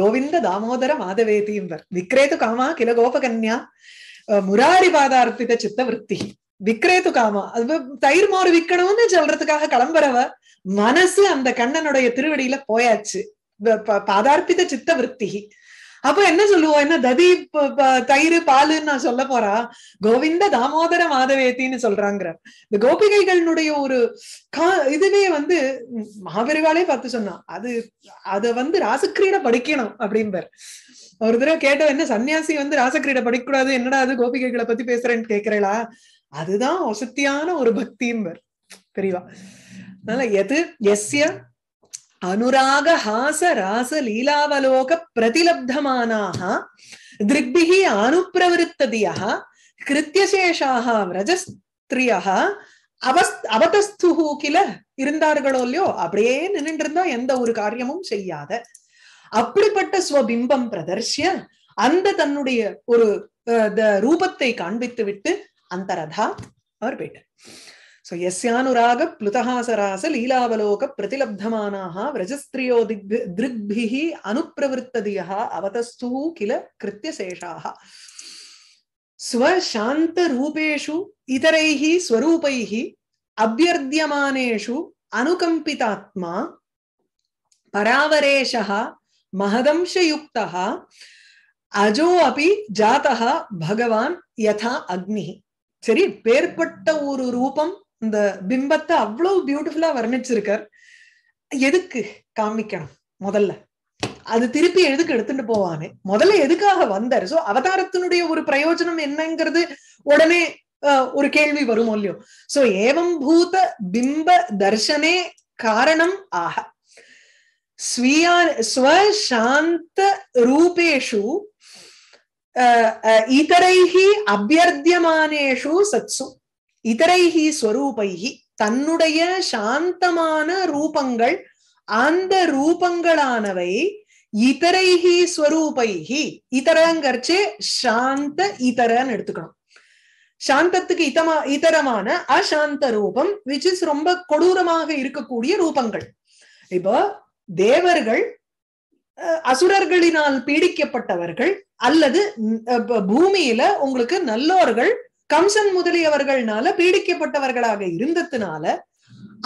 கோவிந்த தாமோதர மாதவேதிம்பர் விக்ரேது காமா கில கோபகன்யா முராரி பாதார்த்தித சித்த விற்பி விக்ரேது காமா அது தயிர் மோர் விற்கணும்னு சொல்றதுக்காக கிளம்புறவ மனசு அந்த கண்ணனுடைய திருவடியில போயாச்சு பாதார்ப்பித சித்த விற்பி அப்ப என்ன சொல்லுவோம் என்ன ததி தயிர் பாலுன்னு நான் சொல்ல போறா கோவிந்த தாமோதர மாதவேத்தின்னு சொல்றாங்கிற இந்த கோபிகைகளினுடைய ஒரு கா இதுவே வந்து மகாபெரிவாலே பார்த்து சொன்னா அது அத வந்து ராசக்கிரீட படிக்கணும் அப்படின்பர் ஒரு தடவை கேட்ட என்ன சன்னியாசி வந்து ராசக்கிரீட படிக்கக்கூடாது என்னடா அது கோபிகைகளை பத்தி பேசுறேன்னு கேக்குறீங்களா அதுதான் வசத்தியான ஒரு பக்தியும் தெரியவா அதனால எது எஸ்ய அனுராக ஹாச ராச லீலாவலோக பிரதிலப்தமானாக திருக்பிஹி அனுப்பிரவருத்ததியா கிருத்தியசேஷாக விரஜஸ்திரியாக அவஸ் கில இருந்தார்களோ இல்லையோ அப்படியே நின்றுட்டு இருந்தா எந்த ஒரு காரியமும் செய்யாத அப்படிப்பட்ட ஸ்வபிம்பம் பிரதர்ஷிய அந்த தன்னுடைய ஒரு ரூபத்தை காண்பித்து விட்டு அந்தரதா அவர் போயிட்டார் सो यस्यानुराग प्लुतहासरास लीलावलोक प्रतिलब्धमानाः व्रजस्त्रियो दृग्भिः अनुप्रवृत्तदियः अवतस्तुः किल कृत्यशेषाः स्वशान्तरूपेषु इतरैः स्वरूपैः अभ्यर्द्यमानेषु अनुकम्पितात्मा परावरेशः महदंशयुक्तः अजोऽपि जातः भगवान् यथा अग्निः சரி பேர்பட்ட ஒரு ரூபம் இந்த பிம்பத்தை அவ்வளவு பியூட்டிஃபுல்லா வர்ணிச்சிருக்கார் எதுக்கு காமிக்கணும் முதல்ல அது திருப்பி எதுக்கு எடுத்துட்டு போவானே முதல்ல எதுக்காக வந்தாரு சோ அவதாரத்தினுடைய ஒரு பிரயோஜனம் என்னங்கிறது உடனே ஒரு கேள்வி வரும் இல்லையோ சோ ஏவம் பூத பிம்ப தர்சனே காரணம் ஆக ஸ்வீயா ஸ்வசாந்த ரூபேஷு இத்தரைஹி அபியர்தியமானேஷு சத்சு இதரைகி ஸ்வரூபைகி தன்னுடைய சாந்தமான ரூபங்கள் அந்த ரூபங்களானவை இதரைகி ஸ்வரூபைகி இதரங்கரிச்சு சாந்த இதரன்னு எடுத்துக்கணும் சாந்தத்துக்கு இதமா இதரமான அசாந்த ரூபம் விச் இஸ் ரொம்ப கொடூரமாக இருக்கக்கூடிய ரூபங்கள் இப்போ தேவர்கள் அசுரர்களினால் பீடிக்கப்பட்டவர்கள் அல்லது பூமியில உங்களுக்கு நல்லோர்கள் கம்சன் முதலியவர்கள்னால பீடிக்கப்பட்டவர்களாக இருந்ததுனால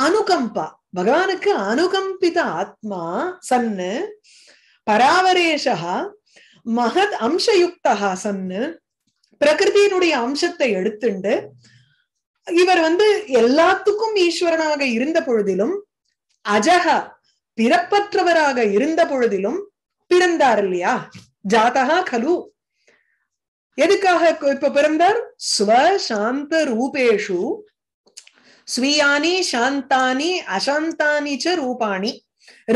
அனுகம்பா பகவானுக்கு அனுகம்பித ஆத்மா சன்னு பராவரேஷா மகத் அம்சயுக்தகா சன்னு பிரகிருதியினுடைய அம்சத்தை எடுத்துண்டு இவர் வந்து எல்லாத்துக்கும் ஈஸ்வரனாக இருந்த பொழுதிலும் அஜக பிறப்பற்றவராக இருந்த பொழுதிலும் பிறந்தார் இல்லையா ஜாதகா கலு எதுக்காக இப்ப பிறந்தார் ஸ்வசாந்த ரூபேஷு ஸ்வீயானி சாந்தானி அசாந்தானி ச ரூபாணி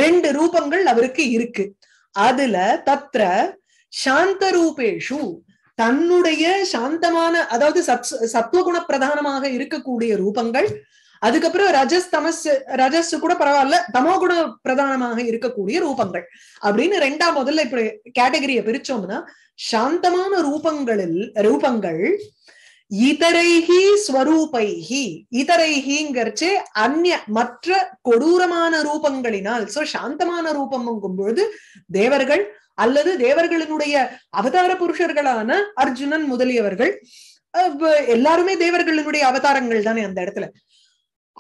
ரெண்டு ரூபங்கள் அவருக்கு இருக்கு அதுல தத்ர சாந்த ரூபேஷு தன்னுடைய சாந்தமான அதாவது சத் சத்துவகுண பிரதானமாக இருக்கக்கூடிய ரூபங்கள் அதுக்கப்புறம் ரஜஸ் தமஸ் ரஜஸ் கூட பரவாயில்ல தமோ குண பிரதானமாக இருக்கக்கூடிய ரூபங்கள் அப்படின்னு ரெண்டாம் முதல்ல இப்படி கேட்டகரிய பிரிச்சோம்னா சாந்தமான ரூபங்களில் ரூபங்கள் இதரைஹி ஸ்வரூபைஹி இதரைஹிங்கிறச்சு அந்நிய மற்ற கொடூரமான ரூபங்களினால் சோ சாந்தமான ரூபம்ங்கும் பொழுது தேவர்கள் அல்லது தேவர்களினுடைய அவதார புருஷர்களான அர்ஜுனன் முதலியவர்கள் எல்லாருமே தேவர்களினுடைய அவதாரங்கள் தானே அந்த இடத்துல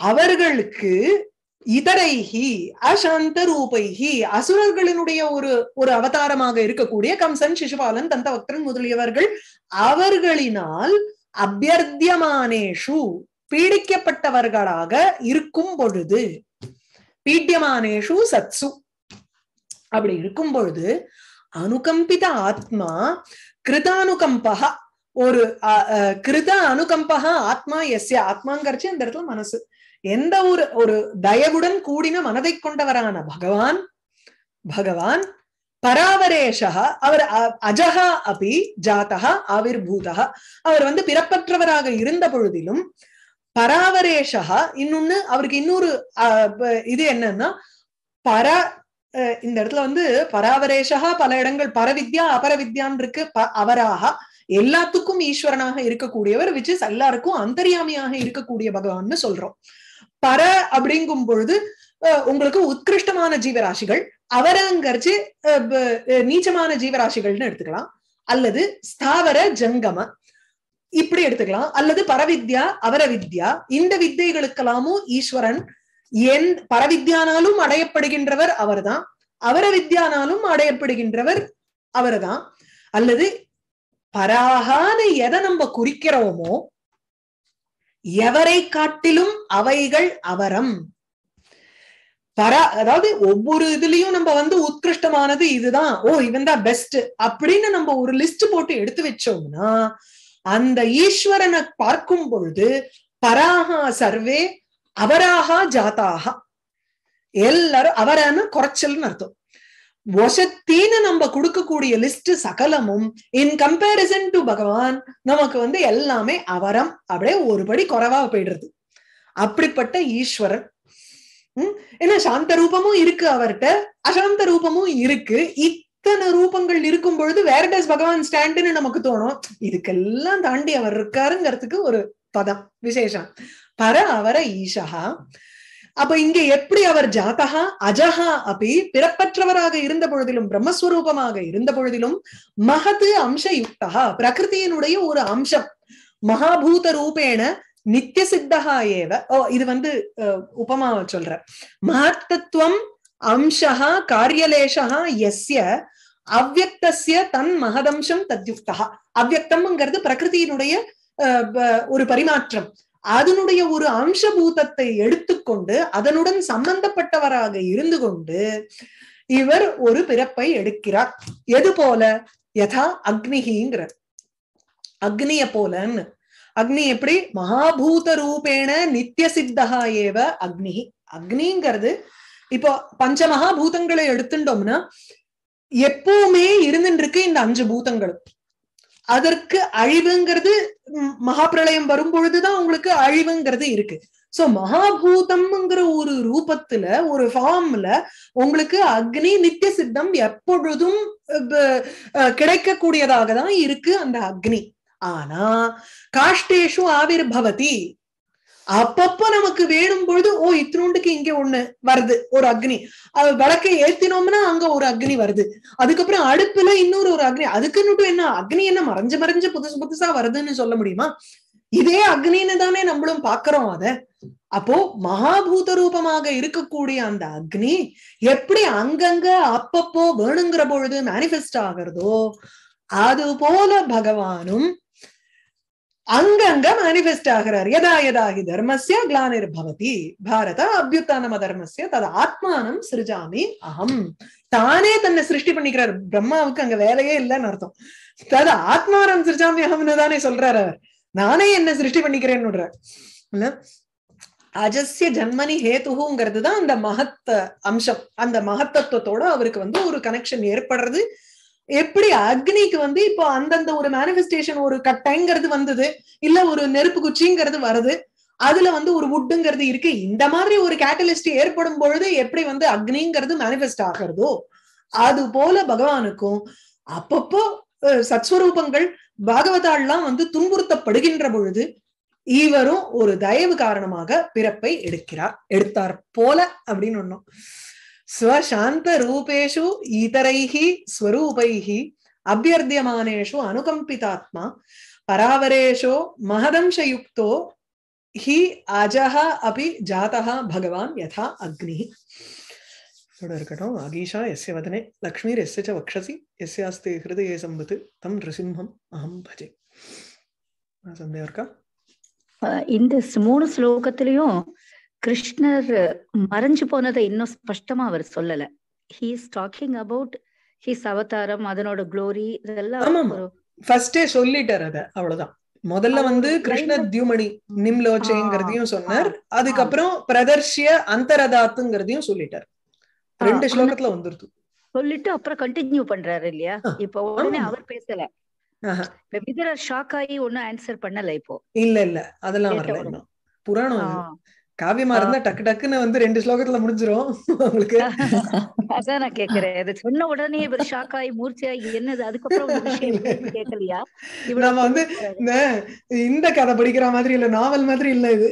அவர்களுக்கு இதரைகி அசாந்த ரூபைகி அசுரர்களினுடைய ஒரு ஒரு அவதாரமாக இருக்கக்கூடிய கம்சன் சிசுபாலன் தந்தவக்தன் முதலியவர்கள் அவர்களினால் அபியர்த்தியமானேஷு பீடிக்கப்பட்டவர்களாக இருக்கும் பொழுது பீடியமானேஷு சத்சு அப்படி இருக்கும் பொழுது அனுகம்பித ஆத்மா கிருதானுகம்பக ஒரு கிருத அனுகம்பக ஆத்மா எஸ்ய ஆத்மாங்கிறச்சு இந்த இடத்துல மனசு எந்த ஒரு ஒரு தயவுடன் கூடின மனதை கொண்டவரான பகவான் பகவான் பராவரேஷா அவர் அஜகா அபி ஆவிர் ஆவிர்பூதா அவர் வந்து பிறப்பற்றவராக இருந்த பொழுதிலும் பராவரேஷா இன்னொன்னு அவருக்கு இன்னொரு இது என்னன்னா பர இந்த இடத்துல வந்து பராவரேஷா பல இடங்கள் பரவித்யா அபரவித்யான் இருக்கு அவராக எல்லாத்துக்கும் ஈஸ்வரனாக இருக்கக்கூடியவர் விச் எல்லாருக்கும் அந்தரியாமியாக இருக்கக்கூடிய பகவான்னு சொல்றோம் பர அப்படிங்கும் பொழுது உங்களுக்கு உத்கிருஷ்டமான ஜீவராசிகள் அவரங்கரிச்சு நீச்சமான ஜீவராசிகள்னு எடுத்துக்கலாம் அல்லது ஸ்தாவர ஜங்கம இப்படி எடுத்துக்கலாம் அல்லது பரவித்யா அவர வித்யா இந்த வித்தைகளுக்கெல்லாமும் ஈஸ்வரன் என் பரவித்யானாலும் அடையப்படுகின்றவர் அவர்தான் அவர வித்யானாலும் அடையப்படுகின்றவர் அவர்தான் அல்லது பராகான எதை நம்ம குறிக்கிறோமோ எவரை காட்டிலும் அவைகள் அவரம் பர அதாவது ஒவ்வொரு இதுலயும் நம்ம வந்து உத்கிருஷ்டமானது இதுதான் ஓ இவன் தான் பெஸ்ட் அப்படின்னு நம்ம ஒரு லிஸ்ட் போட்டு எடுத்து வச்சோம்னா அந்த ஈஸ்வரனை பார்க்கும் பொழுது பராகா சர்வே அவராகா ஜாத்தாகா எல்லாரும் அவரான குறைச்சல்னு அர்த்தம் வசத்தின்னு நம்ம கொடுக்கக்கூடிய லிஸ்ட் சகலமும் இன் கம்பேரிசன் டு பகவான் நமக்கு வந்து எல்லாமே அவரம் அப்படியே ஒரு படி குறைவா போயிடுறது அப்படிப்பட்ட ஈஸ்வரர் ஏன்னா சாந்த ரூபமும் இருக்கு அவர்கிட்ட அசாந்த ரூபமும் இருக்கு இத்தனை ரூபங்கள் இருக்கும் பொழுது வேற டஸ் பகவான் ஸ்டாண்டுன்னு நமக்கு தோணும் இதுக்கெல்லாம் தாண்டி அவர் இருக்காருங்கிறதுக்கு ஒரு பதம் விசேஷம் பர அவர ஈஷகா அப்ப இங்க எப்படி அவர் ஜாதகா அஜஹா அப்படி பிறப்பற்றவராக இருந்த பொழுதிலும் பிரம்மஸ்வரூபமாக இருந்த பொழுதிலும் மகத்து அம்ச யுக்தகா பிரகிருத்தியினுடைய ஒரு அம்சம் மகாபூத ரூபேண நித்திய சித்தகா ஏவ ஓ இது வந்து உபமா சொல்ற மகத்தத்துவம் அம்சா காரியலேஷா எஸ்ய அவ்வக்திய தன் மகதம்சம் தத்யுக்தா அவ்வக்தம்ங்கிறது பிரகிருத்தியினுடைய ஒரு பரிமாற்றம் அதனுடைய ஒரு அம்சபூதத்தை எடுத்துக்கொண்டு அதனுடன் சம்பந்தப்பட்டவராக இருந்து கொண்டு இவர் ஒரு பிறப்பை எடுக்கிறார் எது போல யதா அக்னிகிங்கிற அக்னிய போலன்னு அக்னி எப்படி மகாபூத ரூபேண நித்திய சித்தகா ஏவ அக்னி அக்னிங்கிறது இப்போ பஞ்சமகா பூதங்களை எடுத்துட்டோம்னா எப்பவுமே இருந்துட்டு இருக்கு இந்த அஞ்சு பூதங்களும் அதற்கு அழிவுங்கிறது மகாபிரளயம் வரும்பொழுதுதான் உங்களுக்கு அழிவுங்கிறது இருக்கு சோ மகாபூதம்ங்கிற ஒரு ரூபத்துல ஒரு ஃபார்ம்ல உங்களுக்கு அக்னி நித்திய சித்தம் எப்பொழுதும் கிடைக்கக்கூடியதாக தான் இருக்கு அந்த அக்னி ஆனா காஷ்டேஷு ஆவிர் பவதி அப்பப்ப நமக்கு வேணும் பொழுது ஓ இத்தினோண்டுக்கு இங்க ஒண்ணு வருது ஒரு அக்னி விளக்கை ஏத்தினோம்னா அங்க ஒரு அக்னி வருது அதுக்கப்புறம் அடுப்புல இன்னொரு ஒரு அக்னி அதுக்குன்னுட்டும் என்ன அக்னி என்ன மறைஞ்சு மறைஞ்சு புதுசு புதுசா வருதுன்னு சொல்ல முடியுமா இதே அக்னின்னு தானே நம்மளும் பாக்குறோம் அத அப்போ மகாபூத ரூபமாக இருக்கக்கூடிய அந்த அக்னி எப்படி அங்கங்க அப்பப்போ வேணுங்கிற பொழுது மேனிபெஸ்ட் ஆகிறதோ அது போல பகவானும் அங்கங்க மேனிபெஸ்ட் ஆகிறார் யதா யதாகி தர்மசிய கிளானிர் பவதி பாரத அபியுத்தானம தர்மசிய தது ஆத்மானம் சிருஜாமி அகம் தானே தன்னை சிருஷ்டி பண்ணிக்கிறார் பிரம்மாவுக்கு அங்க வேலையே இல்லைன்னு அர்த்தம் தது ஆத்மானம் சிருஜாமி அகம்னு தானே சொல்றாரு அவர் நானே என்ன சிருஷ்டி பண்ணிக்கிறேன்னு இல்ல அஜஸ்ய ஜன்மனி ஹேத்துங்கிறது தான் அந்த மகத்த அம்சம் அந்த மகத்தத்துவத்தோட அவருக்கு வந்து ஒரு கனெக்ஷன் ஏற்படுறது எப்படி அக்னிக்கு வந்து இப்போ அந்தந்த ஒரு மேனிஃபெஸ்டேஷன் ஒரு கட்டைங்கிறது வந்தது இல்ல ஒரு நெருப்பு குச்சிங்கிறது வருது அதுல வந்து ஒரு உட்டுங்கிறது இருக்கு இந்த மாதிரி ஒரு கேட்டலிஸ்ட் ஏற்படும் பொழுது எப்படி வந்து அக்னிங்கிறது மேனிஃபெஸ்ட் ஆகிறதோ அது போல பகவானுக்கும் அப்பப்போ சத்ஸ்வரூபங்கள் எல்லாம் வந்து துன்புறுத்தப்படுகின்ற பொழுது இவரும் ஒரு தயவு காரணமாக பிறப்பை எடுக்கிறார் எடுத்தார் போல அப்படின்னு ஒன்னும் स्वशान्तरूपेषु इतरैः स्वरूपैः अभ्यर्द्यमानेषु अनुकम्पितात्मा परावरेषो महदंशयुक्तो हि अजः अपि जातः भगवान् यथा अग्निः आगीशा यस्य वदने लक्ष्मीर्यस्य च वक्षसि यस्यास्ते हृदये सम्भत् तं नृसिंहम् अहं भजे सन्देहर्का இந்த மூணு ஸ்லோகத்திலையும் கிருஷ்ணர் மறைஞ்சு போனதை இன்னும் ஸ்பஷ்டமா அவர் சொல்லல he is talking about his அவதாரம் அதனோட குளோரி இதெல்லாம் ஃபர்ஸ்டே சொல்லிட்டார் அத அவ்வளவுதான் முதல்ல வந்து கிருஷ்ண தியூமணி நிம்லோச்சைங்கிறதையும் சொன்னார் அதுக்கப்புறம் பிரதர்ஷிய அந்தரதாத்துங்கிறதையும் சொல்லிட்டார் ரெண்டு ஸ்லோகத்துல வந்துருது சொல்லிட்டு அப்புறம் கண்டினியூ பண்றாரு இல்லையா இப்ப உடனே அவர் பேசல விதரர் ஷாக் ஆகி ஒன்னும் ஆன்சர் பண்ணல இப்போ இல்ல இல்ல அதெல்லாம் வரல புராணம் காவியமா இருந்தா டக்கு டக்குன்னு வந்து ரெண்டு ஸ்லோகத்துல முடிஞ்சிரும் உங்களுக்கு அதான் நான் கேக்குறேன் இது சொன்ன உடனே இவர் ஷாக் ஆகி மூர்ச்சியாகி என்னது அதுக்கப்புறம் கேட்கலையா நம்ம வந்து இந்த கதை படிக்கிற மாதிரி இல்ல நாவல் மாதிரி இல்ல இது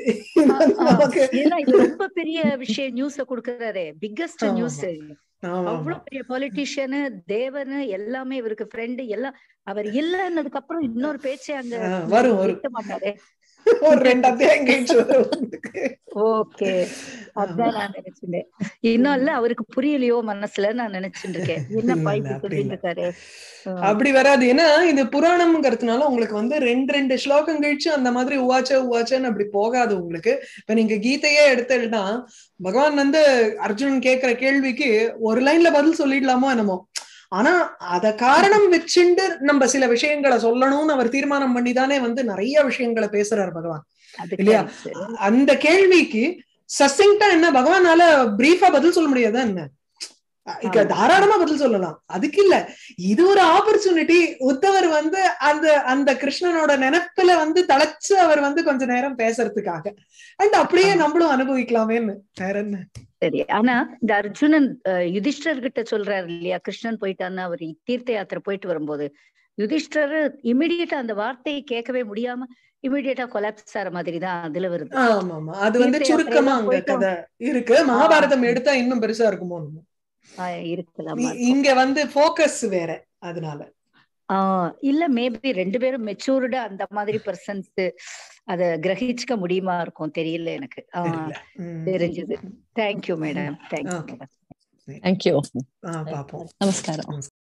ஏன்னா இது ரொம்ப பெரிய விஷயம் நியூஸ கொடுக்கறாரு பிக்கஸ்ட் நியூஸ் அவ்வளவு பெரிய பொலிட்டிஷியனு தேவனு எல்லாமே இவருக்கு ஃப்ரெண்டு எல்லாம் அவர் இல்லன்னதுக்கு அப்புறம் இன்னொரு பேச்சே அங்க வரும் மாட்டாரு ஒரு ரெண்டு அத்தியாயம் கழிச்சு ஓகே அதான் நான் நினைச்சிட்டேன் இன்னும் இல்ல அவருக்கு புரியலையோ மனசுல நான் நினைச்சிட்டு இருக்கேன் என்ன பாய்ப்பு அப்படி வராது ஏன்னா இந்த புராணம்ங்கிறதுனால உங்களுக்கு வந்து ரெண்டு ரெண்டு ஸ்லோகம் கழிச்சு அந்த மாதிரி உவாச்ச உவாச்சன்னு அப்படி போகாது உங்களுக்கு இப்ப நீங்க கீதையே எடுத்துட்டா பகவான் வந்து அர்ஜுனன் கேக்குற கேள்விக்கு ஒரு லைன்ல பதில் சொல்லிடலாமோ என்னமோ ஆனா அத காரணம் வச்சுண்டு நம்ம சில விஷயங்களை சொல்லணும்னு அவர் தீர்மானம் பண்ணிதானே வந்து நிறைய விஷயங்களை பேசுறாரு பகவான் இல்லையா அந்த கேள்விக்கு சசிங்டா என்ன பகவானால பிரீஃபா பதில் சொல்ல முடியாதா என்ன தாராளமா பதில் சொல்லலாம் அதுக்கு இல்ல இது ஒரு ஆப்பர்ச்சுனிட்டி உத்தவர் வந்து அந்த அந்த கிருஷ்ணனோட நினைப்புல வந்து தலைச்சு அவர் வந்து கொஞ்ச நேரம் பேசுறதுக்காக அண்ட் அப்படியே நம்மளும் அனுபவிக்கலாமேன்னு வேற என்ன சரி ஆனா இந்த அர்ஜுனன் யுதிஷ்டர் கிட்ட சொல்றாரு இல்லையா கிருஷ்ணன் போயிட்டான்னு அவர் தீர்த்த யாத்திரை போயிட்டு வரும்போது யுதிஷ்டர் இமிடியட்டா அந்த வார்த்தையை கேட்கவே முடியாம இமிடியட்டா கொலாப்ஸ் ஆற மாதிரி தான் அதுல வருது ஆமா அது வந்து சுருக்கமா அங்க கதை இருக்கு மகாபாரதம் எடுத்தா இன்னும் பெருசா இருக்குமோ இருக்கலாம் இங்க வந்து போக்கஸ் வேற அதனால ஆஹ் இல்ல மேபி ரெண்டு பேரும் மெச்சூர்டா அந்த மாதிரி பர்சன்ஸ் அத கிரகிச்சுக்க முடியுமா இருக்கும் தெரியல எனக்கு தெரிஞ்சது thank you madam thank you madam thank you நமஸ்காரம்